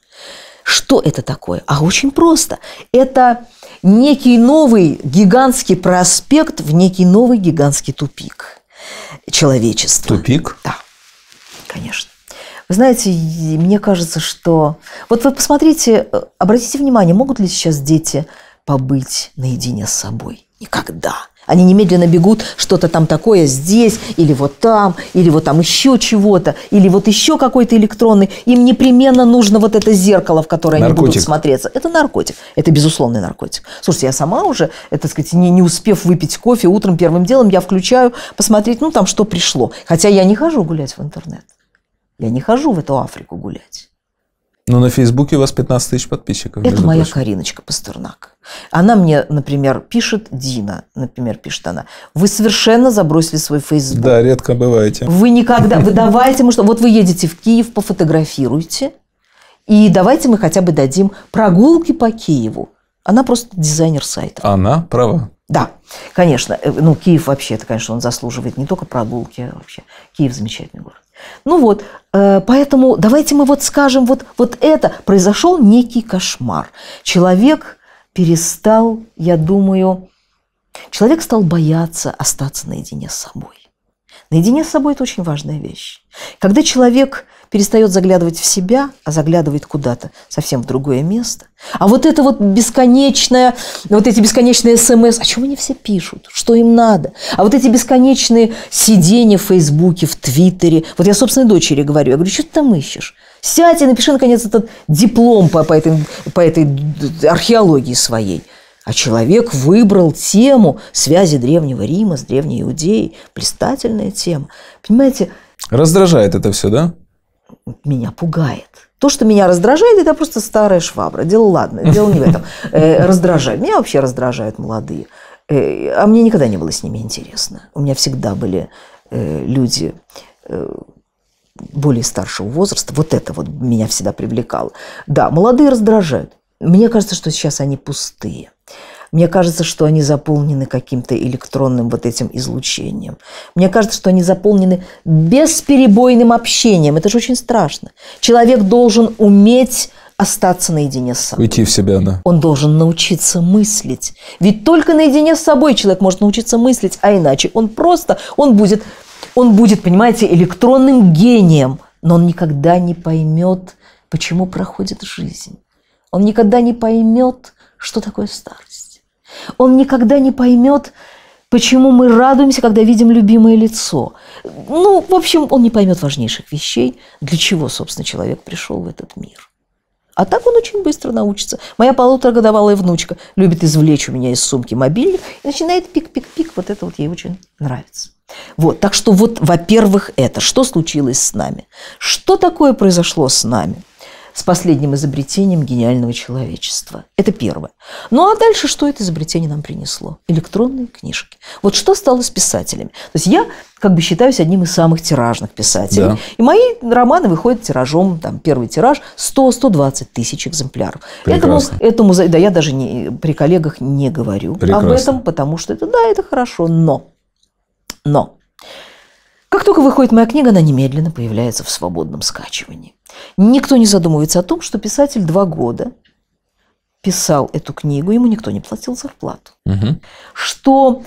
Что это такое? А очень просто. Это некий новый гигантский проспект в некий новый гигантский тупик человечества. Тупик? Да, конечно. Вы знаете, мне кажется, что... Вот вы посмотрите, э, обратите внимание, могут ли сейчас дети побыть наедине с собой? Никогда. Они немедленно бегут, что-то там такое здесь, или вот там, или вот там еще чего-то, или вот еще какой-то электронный. Им непременно нужно вот это зеркало, в которое наркотик. они будут смотреться. Это наркотик. Это безусловный наркотик. Слушайте, я сама уже, это, так сказать, не, не успев выпить кофе, утром первым делом я включаю, посмотреть, ну, там что пришло. Хотя я не хожу гулять в интернет. Я не хожу в эту Африку гулять. Но ну, на Фейсбуке у вас 15 тысяч подписчиков. Это моя прочим. Кариночка Пастернак. Она мне, например, пишет, Дина, например, пишет она, вы совершенно забросили свой Фейсбук. Да, редко бываете. Вы никогда, вы давайте, мы что, вот вы едете в Киев, пофотографируйте, и давайте мы хотя бы дадим прогулки по Киеву. Она просто дизайнер сайта. Она права. Да, конечно. Э, ну, Киев вообще, это, конечно, он заслуживает не только прогулки, а вообще. Киев замечательный город. Ну вот, э, поэтому давайте мы вот скажем, вот, вот это произошел некий кошмар. Человек перестал, я думаю, человек стал бояться остаться наедине с собой. Наедине с собой – это очень важная вещь. Когда человек перестает заглядывать в себя, а заглядывает куда-то, совсем в другое место. А вот это вот бесконечное, вот эти бесконечные смс, о чем они все пишут, что им надо? А вот эти бесконечные сидения в Фейсбуке, в Твиттере. Вот я собственной дочери говорю, я говорю, что ты там ищешь? Сядь и напиши, наконец, этот диплом по, по, этой, по этой археологии своей. А человек выбрал тему связи Древнего Рима с Древней Иудеей. Блистательная тема. Понимаете? Раздражает это все, да? меня пугает. То, что меня раздражает, это просто старая швабра. Дело ладно, дело не в этом. Э, раздражает. Меня вообще раздражают молодые. Э, а мне никогда не было с ними интересно. У меня всегда были э, люди более старшего возраста. Вот это вот меня всегда привлекало. Да, молодые раздражают. Мне кажется, что сейчас они пустые. Мне кажется, что они заполнены каким-то электронным вот этим излучением. Мне кажется, что они заполнены бесперебойным общением. Это же очень страшно. Человек должен уметь остаться наедине с собой. Уйти в себя, да. Он должен научиться мыслить. Ведь только наедине с собой человек может научиться мыслить, а иначе он просто, он будет, он будет, понимаете, электронным гением, но он никогда не поймет, почему проходит жизнь. Он никогда не поймет, что такое старость. Он никогда не поймет, почему мы радуемся, когда видим любимое лицо. Ну, в общем, он не поймет важнейших вещей, для чего, собственно, человек пришел в этот мир. А так он очень быстро научится. Моя полуторагодовалая внучка любит извлечь у меня из сумки мобильник и начинает пик-пик-пик. Вот это вот ей очень нравится. Вот, так что вот, во-первых, это. Что случилось с нами? Что такое произошло с нами? с последним изобретением гениального человечества. Это первое. Ну а дальше что это изобретение нам принесло? Электронные книжки. Вот что стало с писателями? То есть я как бы считаюсь одним из самых тиражных писателей. Да. И мои романы выходят тиражом, там первый тираж 100-120 тысяч экземпляров. Прекрасно. Этому, этому, да, я даже не, при коллегах не говорю Прекрасно. об этом, потому что это, да, это хорошо, но, но как только выходит моя книга, она немедленно появляется в свободном скачивании. Никто не задумывается о том, что писатель два года писал эту книгу, ему никто не платил зарплату. Угу. Что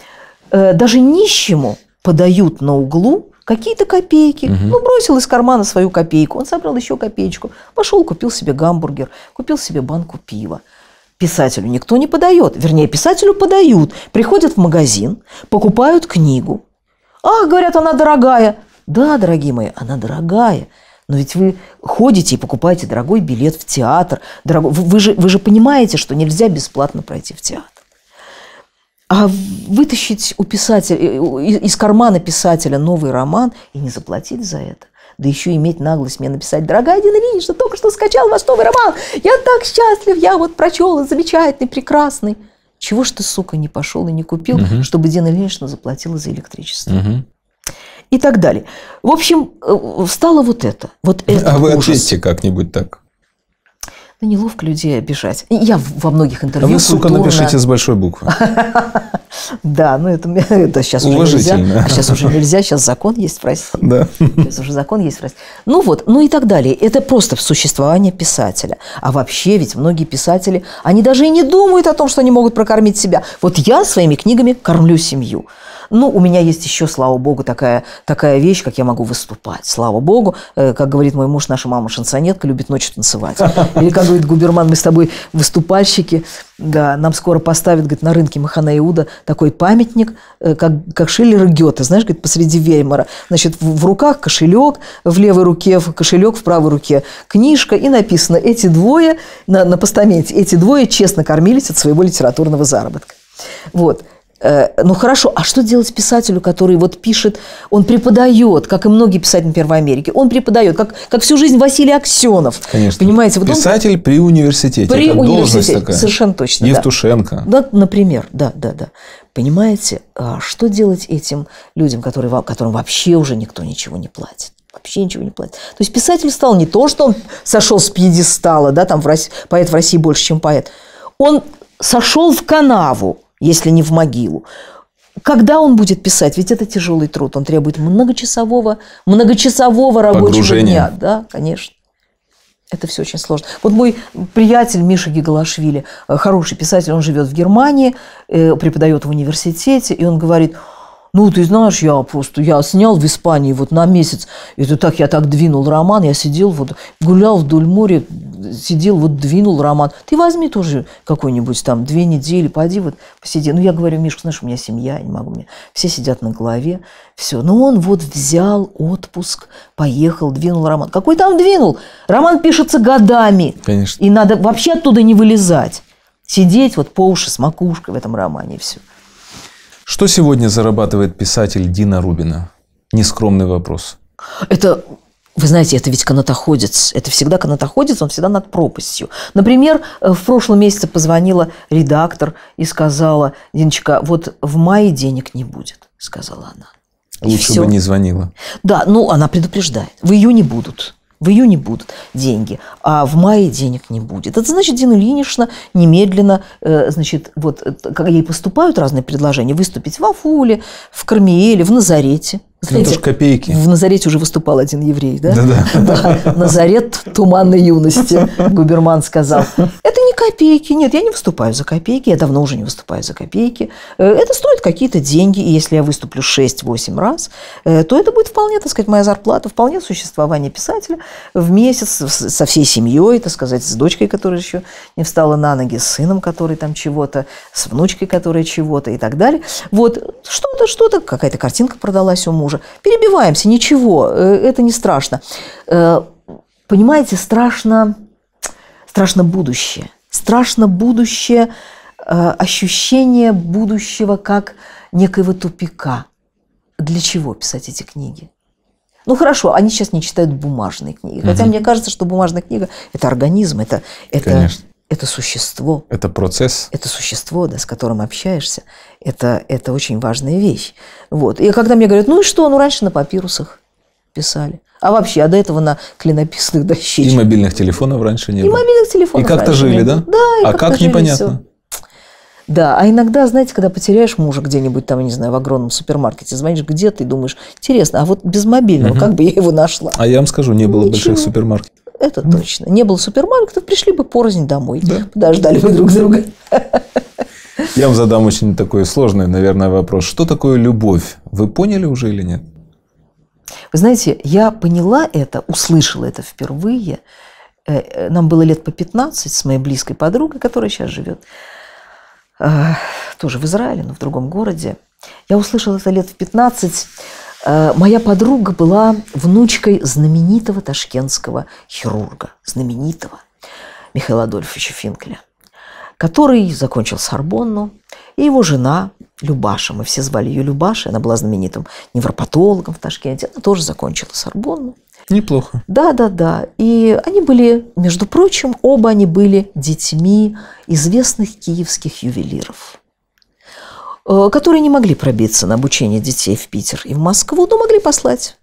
э, даже нищему подают на углу какие-то копейки. Угу. Ну, бросил из кармана свою копейку, он собрал еще копеечку, пошел, купил себе гамбургер, купил себе банку пива. Писателю никто не подает. Вернее, писателю подают. Приходят в магазин, покупают книгу, Ах, говорят, она дорогая. Да, дорогие мои, она дорогая. Но ведь вы ходите и покупаете дорогой билет в театр. Дорогой... Вы, же, вы же понимаете, что нельзя бесплатно пройти в театр. А вытащить у писателя, э, из кармана писателя новый роман и не заплатить за это, да еще иметь наглость мне написать, дорогая Дина Ильинична, только что скачал ваш новый роман, я так счастлив, я вот прочел, замечательный, прекрасный. Чего ж ты, сука, не пошел и не купил, угу. чтобы Дина Ильинична заплатила за электричество? Угу. И так далее. В общем, э, встало вот это. Вот это. а вы ужас. как-нибудь так. Да ну, неловко людей обижать. Я во многих интервью а Вы, сука, культурно... напишите с большой буквы. Да, ну это, это сейчас уже нельзя. Сейчас а уже нельзя, сейчас закон есть в России. Да. Сейчас уже закон есть в России. Ну вот, ну и так далее. Это просто существование писателя. А вообще ведь многие писатели, они даже и не думают о том, что они могут прокормить себя. Вот я своими книгами кормлю семью. Ну, у меня есть еще, слава богу, такая, такая вещь, как я могу выступать. Слава богу, э, как говорит мой муж, наша мама шансонетка, любит ночью танцевать. Или, как говорит Губерман, мы с тобой выступальщики, да, нам скоро поставят, говорит, на рынке Махана Иуда такой памятник, э, как, как Шиллер и Гёте, знаешь, говорит, посреди Веймара. Значит, в, в руках кошелек, в левой руке в кошелек, в правой руке книжка, и написано, эти двое на, на постаменте, эти двое честно кормились от своего литературного заработка. Вот. Э, ну хорошо, а что делать писателю, который вот пишет, он преподает, как и многие писатели, например, в Америке, он преподает, как, как всю жизнь Василий Аксенов. Конечно. Понимаете, вот Писатель он... при университете. При это университете, такая. совершенно точно. Евтушенко. Да. да, например, да, да, да. Понимаете, а что делать этим людям, которые, которым вообще уже никто ничего не платит? вообще ничего не платит. То есть писатель стал не то, что он сошел с пьедестала, да, там в России, поэт в России больше, чем поэт. Он сошел в канаву, если не в могилу. Когда он будет писать? Ведь это тяжелый труд. Он требует многочасового, многочасового рабочего Погружение. дня. Да, конечно. Это все очень сложно. Вот мой приятель Миша Гигалашвили, э, хороший писатель, он живет в Германии, э, преподает в университете, и он говорит, ну, ты знаешь, я просто, я снял в Испании вот на месяц, это так, я так двинул роман, я сидел вот, гулял вдоль моря, сидел, вот двинул роман. Ты возьми тоже какой-нибудь там две недели, пойди вот посиди. Ну, я говорю, Мишка, знаешь, у меня семья, я не могу, мне все сидят на голове, все. Но он вот взял отпуск, поехал, двинул роман. Какой там двинул? Роман пишется годами. Конечно. И надо вообще оттуда не вылезать. Сидеть вот по уши с макушкой в этом романе все. Что сегодня зарабатывает писатель Дина Рубина? Нескромный вопрос. Это вы знаете, это ведь канатоходец. Это всегда канатоходец, он всегда над пропастью. Например, э, в прошлом месяце позвонила редактор и сказала, Диночка, вот в мае денег не будет, сказала она. Лучше и все. бы не звонила. Да, ну она предупреждает. В июне будут. В июне будут деньги, а в мае денег не будет. Это значит, Дина Ильинична немедленно, э, значит, вот, э, как ей поступают разные предложения, выступить в Афуле, в Кармиеле, в Назарете. Знаете, копейки. В Назарете уже выступал один еврей, да? Да-да. да Назарет туманной юности, Губерман сказал. Это не копейки. Нет, я не выступаю за копейки. Я давно уже не выступаю за копейки. Э, это стоит какие-то деньги. И если я выступлю 6-8 раз, э, то это будет вполне, так сказать, моя зарплата, вполне существование писателя в месяц со всей семьей, так сказать, с дочкой, которая еще не встала на ноги, с сыном, который там чего-то, с внучкой, которая чего-то и так далее. Вот что-то, что-то, какая-то картинка продалась у мужа мужа. Перебиваемся, ничего, э, это не страшно. Э, понимаете, страшно, страшно будущее. Страшно будущее, э, ощущение будущего как некоего тупика. Для чего писать эти книги? Ну хорошо, они сейчас не читают бумажные книги. Хотя угу. мне кажется, что бумажная книга это организм, это, это это существо. Это процесс. Это существо, да, с которым общаешься. Это, это очень важная вещь. Вот. И когда мне говорят, ну и что, ну раньше на папирусах писали. А вообще, а до этого на клинописных дощечках. И мобильных телефонов раньше не было. И мобильных телефонов И как-то жили, да? Да, и А как, как непонятно. Все. Да, а иногда, знаете, когда потеряешь мужа где-нибудь там, не знаю, в огромном супермаркете, звонишь, где ты, думаешь, интересно, а вот без мобильного, угу. как бы я его нашла? А я вам скажу, не было Ничего. больших супермаркетов. Это mm. точно. Не было супермаркетов, пришли бы порознь домой. Да. Подождали бы друг друга. Я вам задам очень такой сложный, наверное, вопрос. Что такое любовь? Вы поняли уже или нет? Вы знаете, я поняла это, услышала это впервые. Э, э, нам было лет по 15 с моей близкой подругой, которая сейчас живет э, тоже в Израиле, но в другом городе. Я услышала это лет в 15 Э, моя подруга была внучкой знаменитого ташкентского хирурга, знаменитого Михаила Адольфовича Финкеля, который закончил Сорбонну, и его жена Любаша, мы все звали ее Любаша, она была знаменитым невропатологом в Ташкенте, она тоже закончила Сорбонну. Неплохо. Да, да, да. И они были, между прочим, оба они были детьми известных киевских ювелиров. Э, которые не могли пробиться на обучение детей в Питер и в Москву, но могли послать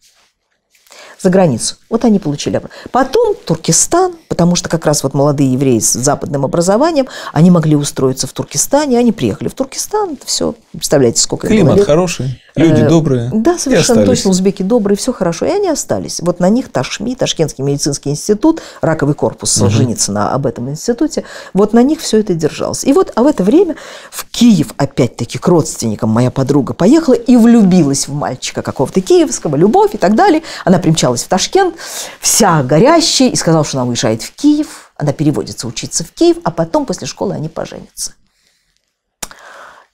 за границу. Вот они получили. Потом Туркестан, потому что как раз вот молодые евреи с западным образованием, они могли устроиться в Туркестане, они приехали в Туркестан, все, представляете, сколько Климат хороший. Люди э, добрые. Да, совершенно точно. Узбеки добрые, все хорошо. И они остались. Вот на них Ташми, Ташкентский медицинский институт, раковый корпус угу. на об этом институте, вот на них все это держалось. И вот а в это время в Киев, опять-таки, к родственникам моя подруга поехала и влюбилась в мальчика какого-то киевского, любовь и так далее. Она примчалась в Ташкент, вся горящая, и сказала, что она уезжает в Киев. Она переводится учиться в Киев, а потом после школы они поженятся.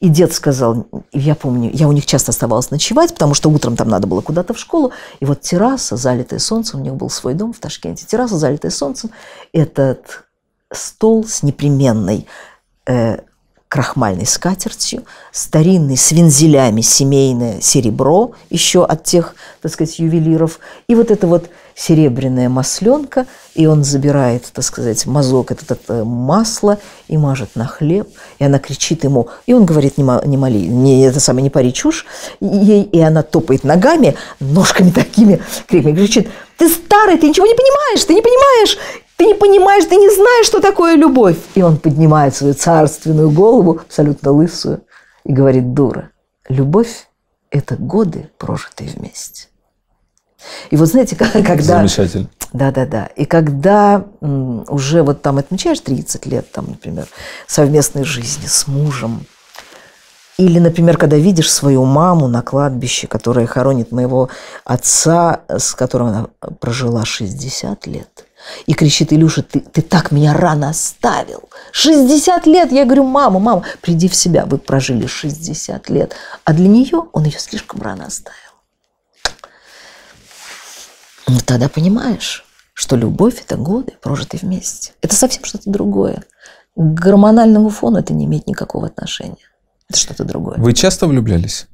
И дед сказал, я помню, я у них часто оставалась ночевать, потому что утром там надо было куда-то в школу. И вот терраса, залитая солнцем, у них был свой дом в Ташкенте. Терраса, залитая солнцем, этот стол с непременной э, крахмальной скатертью, старинный с вензелями семейное серебро еще от тех, так сказать, ювелиров. И вот это вот серебряная масленка, и он забирает, так сказать, мазок, это, это масло, и мажет на хлеб, и она кричит ему, и он говорит, не, не моли, не, это самое, не пари чушь, и, и она топает ногами, ножками такими, криками, кричит, ты старый, ты ничего не понимаешь, ты не понимаешь, ты не понимаешь, ты не знаешь, что такое любовь. И он поднимает свою царственную голову, абсолютно лысую, и говорит, дура, любовь – это годы, прожитые вместе. И вот знаете, когда... Замечательно. Да-да-да. И когда уже вот там отмечаешь 30 лет, там, например, совместной жизни с мужем, или, например, когда видишь свою маму на кладбище, которая хоронит моего отца, с которым она прожила 60 лет, и кричит, Илюша, ты, ты так меня рано оставил. 60 лет! Я говорю, мама, мама, приди в себя, вы прожили 60 лет. А для нее он ее слишком рано оставил. Ну тогда понимаешь, что любовь – это годы, прожитые вместе. Это совсем что-то другое. К гормональному фону это не имеет никакого отношения. Это что-то другое. Вы часто влюблялись?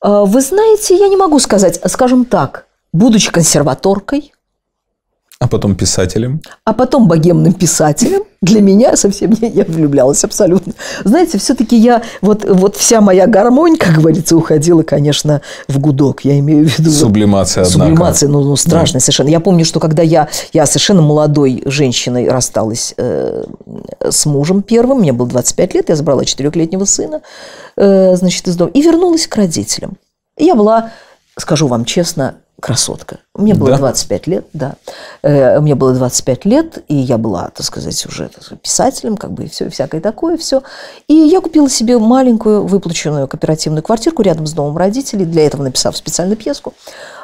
А, вы знаете, я не могу сказать, скажем так, будучи консерваторкой, а потом писателем? А потом богемным писателем. Для меня совсем не я влюблялась абсолютно. Знаете, все-таки я, вот, вот вся моя гармонь, как говорится, уходила, конечно, в гудок. Я имею в виду... Сублимация, вот, однако. Сублимация, ну, ну страшная да. совершенно. Я помню, что когда я, я совершенно молодой женщиной рассталась э, с мужем первым, мне было 25 лет, я забрала четырехлетнего сына, э, значит, из дома, и вернулась к родителям. Я была скажу вам честно, красотка. Мне было да? 25 лет, да. Э, Мне было 25 лет, и я была, так сказать, уже писателем, как бы и все, и всякое такое, все. И я купила себе маленькую выплаченную кооперативную квартирку рядом с домом родителей, для этого написав специальную пьеску.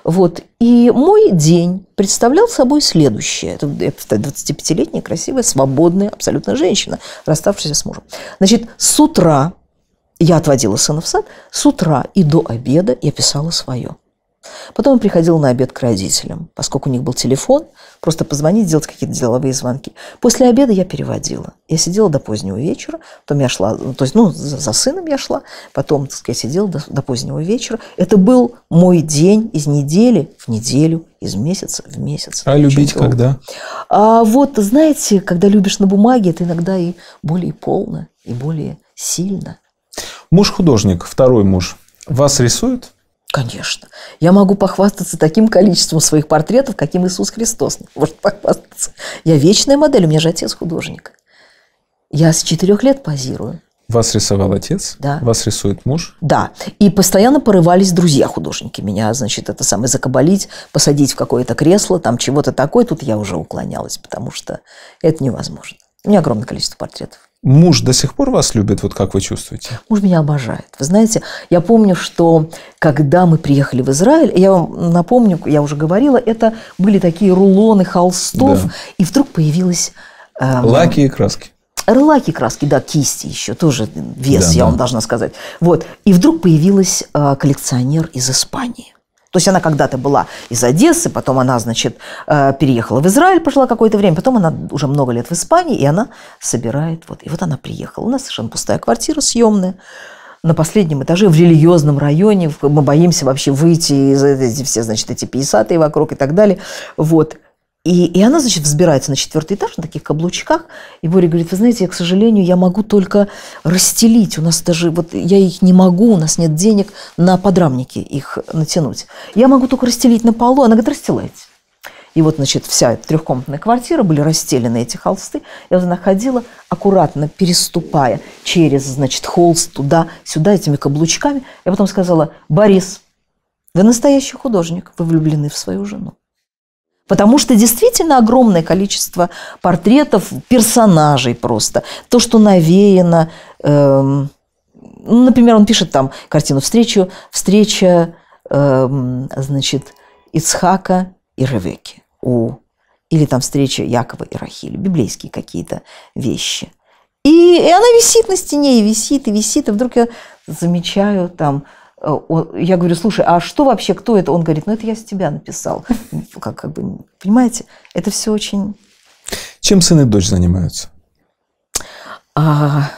Вот. И мой день представлял собой следующее. Это 25-летняя, красивая, свободная, абсолютно женщина, расставшаяся с мужем. Значит, с утра я отводила сына в сад с утра и до обеда я писала свое. Потом он приходил на обед к родителям, поскольку у них был телефон, просто позвонить, делать какие-то деловые звонки. После обеда я переводила. Я сидела до позднего вечера, потом я шла, ну, то есть, ну, за, за сыном я шла, потом, так сказать, сидела до, до позднего вечера. Это был мой день из недели в неделю, из месяца в месяц. А любить долго. когда? А вот, знаете, когда любишь на бумаге, это иногда и более полно, и более сильно. Муж художник, второй муж, вас рисует? Конечно. Я могу похвастаться таким количеством своих портретов, каким Иисус Христос может похвастаться. Я вечная модель, у меня же отец художник. Я с четырех лет позирую. Вас рисовал отец? Да. Вас рисует муж? Да. И постоянно порывались друзья-художники. Меня, значит, это самое закабалить, посадить в какое-то кресло, там чего-то такое. Тут я уже уклонялась, потому что это невозможно. У меня огромное количество портретов. Муж до сих пор вас любит, вот как вы чувствуете? Муж меня обожает. Вы знаете, я помню, что когда мы приехали в Израиль, я вам напомню, я уже говорила, это были такие рулоны холстов, да. и вдруг появилась... Э, Лаки и краски. Лаки, и краски, да, кисти еще, тоже вес, да, я да. вам должна сказать. Вот. И вдруг появилась э, коллекционер из Испании. То есть она когда-то была из Одессы, потом она, значит, э, переехала в Израиль, пожила какое-то время, потом она уже много лет в Испании, и она собирает, вот, и вот она приехала. У нас совершенно пустая квартира съемная, на последнем этаже, в религиозном районе, мы боимся вообще выйти из эти все, значит, эти писатые вокруг и так далее. Вот. И, и она, значит, взбирается на четвертый этаж на таких каблучках. И Боря говорит, вы знаете, я, к сожалению, я могу только расстелить. У нас даже, вот я их не могу, у нас нет денег на подрамники их натянуть. Я могу только расстелить на полу. Она говорит, расстилайте. И вот, значит, вся эта трехкомнатная квартира, были расстелены эти холсты. Я вот находила, аккуратно переступая через, значит, холст туда-сюда этими каблучками. Я потом сказала, Борис, вы настоящий художник, вы влюблены в свою жену. Потому что действительно огромное количество портретов, персонажей просто. То, что навеяно. Э, например, он пишет там картину «Встречу», «Встреча», э, значит, Ицхака и Ревеки. У, или там «Встреча Якова и Рахили». Библейские какие-то вещи. И, и она висит на стене, и висит, и висит. И вдруг я замечаю там – Э, я говорю, слушай, а что вообще, кто это? Он говорит, ну это я с тебя написал. Как, как бы, понимаете, это все очень... Чем сын и дочь занимаются? А,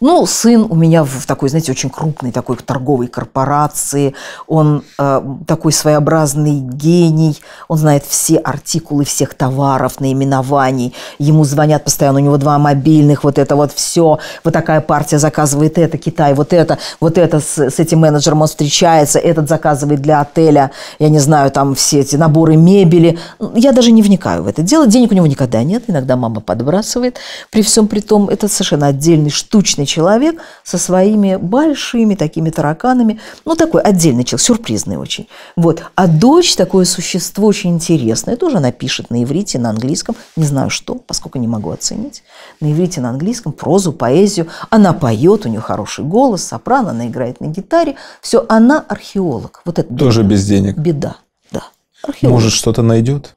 ну, сын у меня в такой, знаете, очень крупной такой торговой корпорации, он э, такой своеобразный гений, он знает все артикулы всех товаров, наименований, ему звонят постоянно, у него два мобильных, вот это вот все, вот такая партия заказывает это, Китай, вот это, вот это с, с этим менеджером он встречается, этот заказывает для отеля, я не знаю, там все эти наборы мебели, я даже не вникаю в это дело, денег у него никогда нет, иногда мама подбрасывает, при всем при том, это совершенно отдельный штучный человек со своими большими такими тараканами. Ну, такой отдельный человек, сюрпризный очень. Вот. А дочь такое существо очень интересное. Тоже она пишет на иврите, на английском. Не знаю что, поскольку не могу оценить. На иврите, на английском, прозу, поэзию. Она поет, у нее хороший голос, сопрано, она играет на гитаре. Все, она археолог. Вот это Тоже беда. без денег. Беда, да. Археолог. Может, что-то найдет?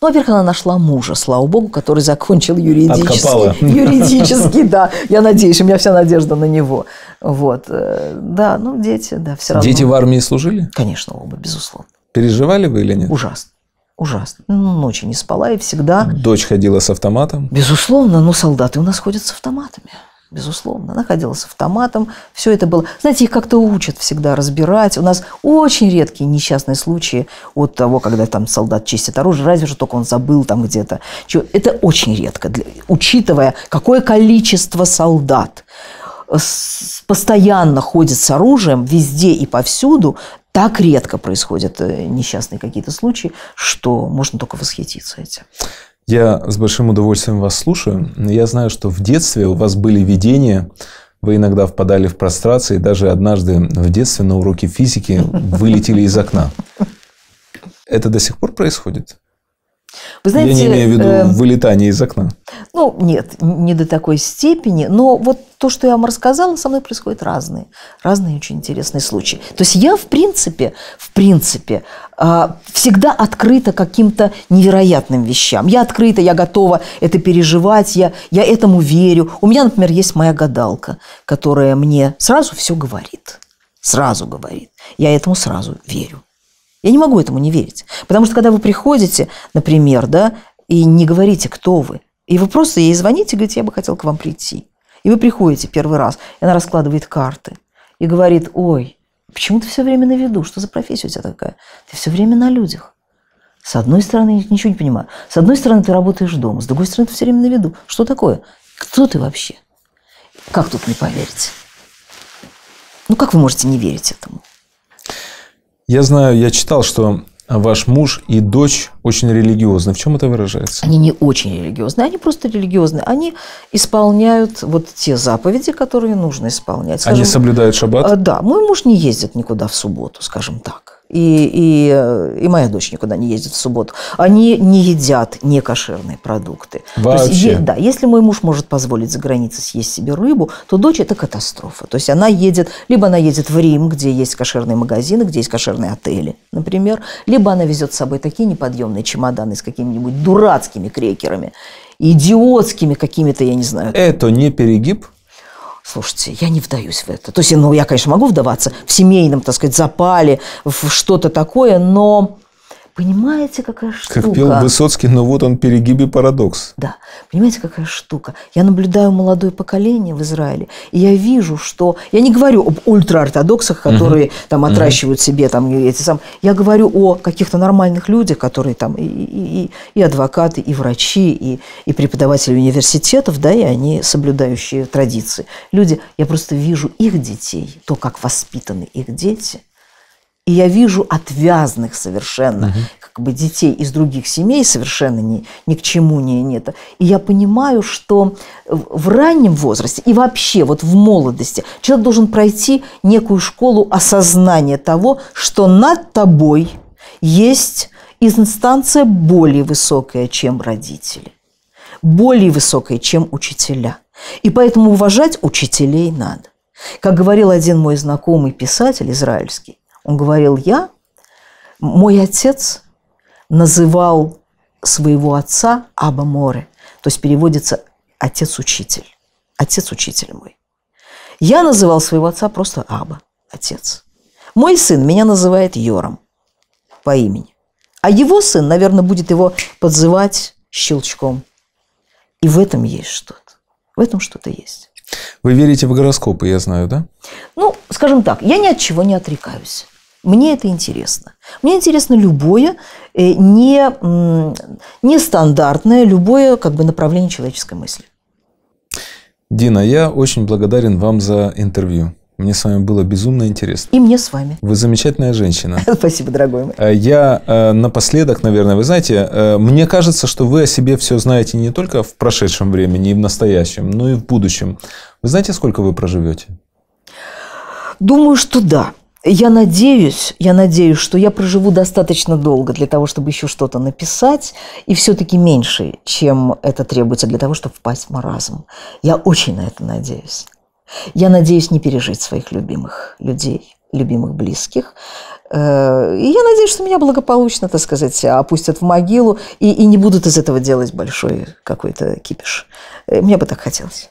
Ну, во-первых, она нашла мужа, слава богу, который закончил юридический. Откопала. Юридически, да. Я надеюсь, у меня вся надежда на него. Вот. Э, да, ну, дети, да, все равно. Дети в армии служили? Конечно, оба, безусловно. Переживали вы или нет? Ужасно. Ужасно. Ну, ночи не спала и всегда... Дочь ходила с автоматом? Безусловно, но солдаты у нас ходят с автоматами. Безусловно, находилась с автоматом, все это было. Знаете, их как-то учат всегда разбирать. У нас очень редкие несчастные случаи от того, когда там солдат чистит оружие, разве что только он забыл там где-то. Это очень редко, учитывая, какое количество солдат постоянно ходит с оружием везде и повсюду, так редко происходят э, несчастные какие-то случаи, что можно только восхититься этим. Я с большим удовольствием вас слушаю, я знаю, что в детстве у вас были видения, вы иногда впадали в прострации, даже однажды в детстве на уроке физики вылетели из окна. Это до сих пор происходит? Вы знаете, Я не имею в виду э, вылетание из окна. Ну, нет, не до такой степени. Но вот то, что я вам рассказала, со мной происходят разные, разные очень интересные случаи. То есть я, в принципе, в принципе, а, всегда открыта каким-то невероятным вещам. Я открыта, я готова это переживать, я, я этому верю. У меня, например, есть моя гадалка, которая мне сразу все говорит. Сразу говорит. Я этому сразу верю. Я не могу этому не верить. Потому что когда вы приходите, например, да, и не говорите, кто вы, и вы просто ей звоните и говорите, я бы хотел к вам прийти. И вы приходите первый раз, и она раскладывает карты и говорит, ой, почему ты все время на виду, что за профессия у тебя такая? Ты все время на людях. С одной стороны, я ничего не понимаю. С одной стороны, ты работаешь дома, с другой стороны, ты все время на виду. Что такое? Кто ты вообще? Как тут не поверить? Ну, как вы можете не верить этому? Я знаю, я читал, что ваш муж и дочь очень религиозны. В чем это выражается? Они не очень религиозны, они просто религиозны. Они исполняют вот те заповеди, которые нужно исполнять. Скажем, они соблюдают шаббат? Э, да. Мой муж не ездит никуда в субботу, скажем так и, и, э, и моя дочь никуда не ездит в субботу. Они не едят некошерные продукты. Вообще? То есть, да, если мой муж может позволить за границей съесть себе рыбу, то дочь – это катастрофа. То есть она едет, либо она едет в Рим, где есть кошерные магазины, где есть кошерные отели, например, либо она везет с собой такие неподъемные чемоданы с какими-нибудь дурацкими крекерами, идиотскими какими-то, я не знаю. Это не перегиб? Слушайте, я не вдаюсь в это. То есть, ну, я, конечно, могу вдаваться в семейном, так сказать, запале, в что-то такое, но Понимаете, какая штука? Как пел Высоцкий, но вот он перегибе парадокс. Да. Понимаете, какая штука? Я наблюдаю молодое поколение в Израиле, и я вижу, что... Я не говорю об ультраортодоксах, которые угу. там отращивают угу. себе там эти сам... Я говорю о каких-то нормальных людях, которые там и, и, и адвокаты, и врачи, и, и преподаватели университетов, да, и они соблюдающие традиции. Люди, я просто вижу их детей, то, как воспитаны их дети – и я вижу отвязных совершенно, угу. как бы детей из других семей совершенно ни, ни к чему не нет. И я понимаю, что в раннем возрасте и вообще вот в молодости человек должен пройти некую школу осознания того, что над тобой есть инстанция более высокая, чем родители, более высокая, чем учителя. И поэтому уважать учителей надо. Как говорил один мой знакомый писатель израильский, он говорил, я, мой отец называл своего отца Аба Море, то есть переводится отец-учитель, отец-учитель мой. Я называл своего отца просто Аба, отец. Мой сын меня называет Йором по имени. А его сын, наверное, будет его подзывать щелчком. И в этом есть что-то. В этом что-то есть. Вы верите в гороскопы, я знаю, да? Ну, скажем так, я ни от чего не отрекаюсь. Мне это интересно. Мне интересно любое э, не, нестандартное, любое как бы, направление человеческой мысли. Дина, я очень благодарен вам за интервью. Мне с вами было безумно интересно. И мне с вами. Вы замечательная женщина. Спасибо, дорогой мой. Э, я э, напоследок, наверное, вы знаете, мне кажется, что вы о себе все знаете не только в прошедшем времени и в настоящем, но и в будущем. Вы знаете, сколько вы проживете? Думаю, что да. Я надеюсь, я надеюсь, что я проживу достаточно долго для того, чтобы еще что-то написать, и все-таки меньше, чем это требуется для того, чтобы впасть в маразм. Я очень на это надеюсь. Я надеюсь не пережить своих любимых людей, любимых близких. Э, и я надеюсь, что меня благополучно, так сказать, опустят в могилу и, и не будут из этого делать большой какой-то кипиш. Э, мне бы так хотелось.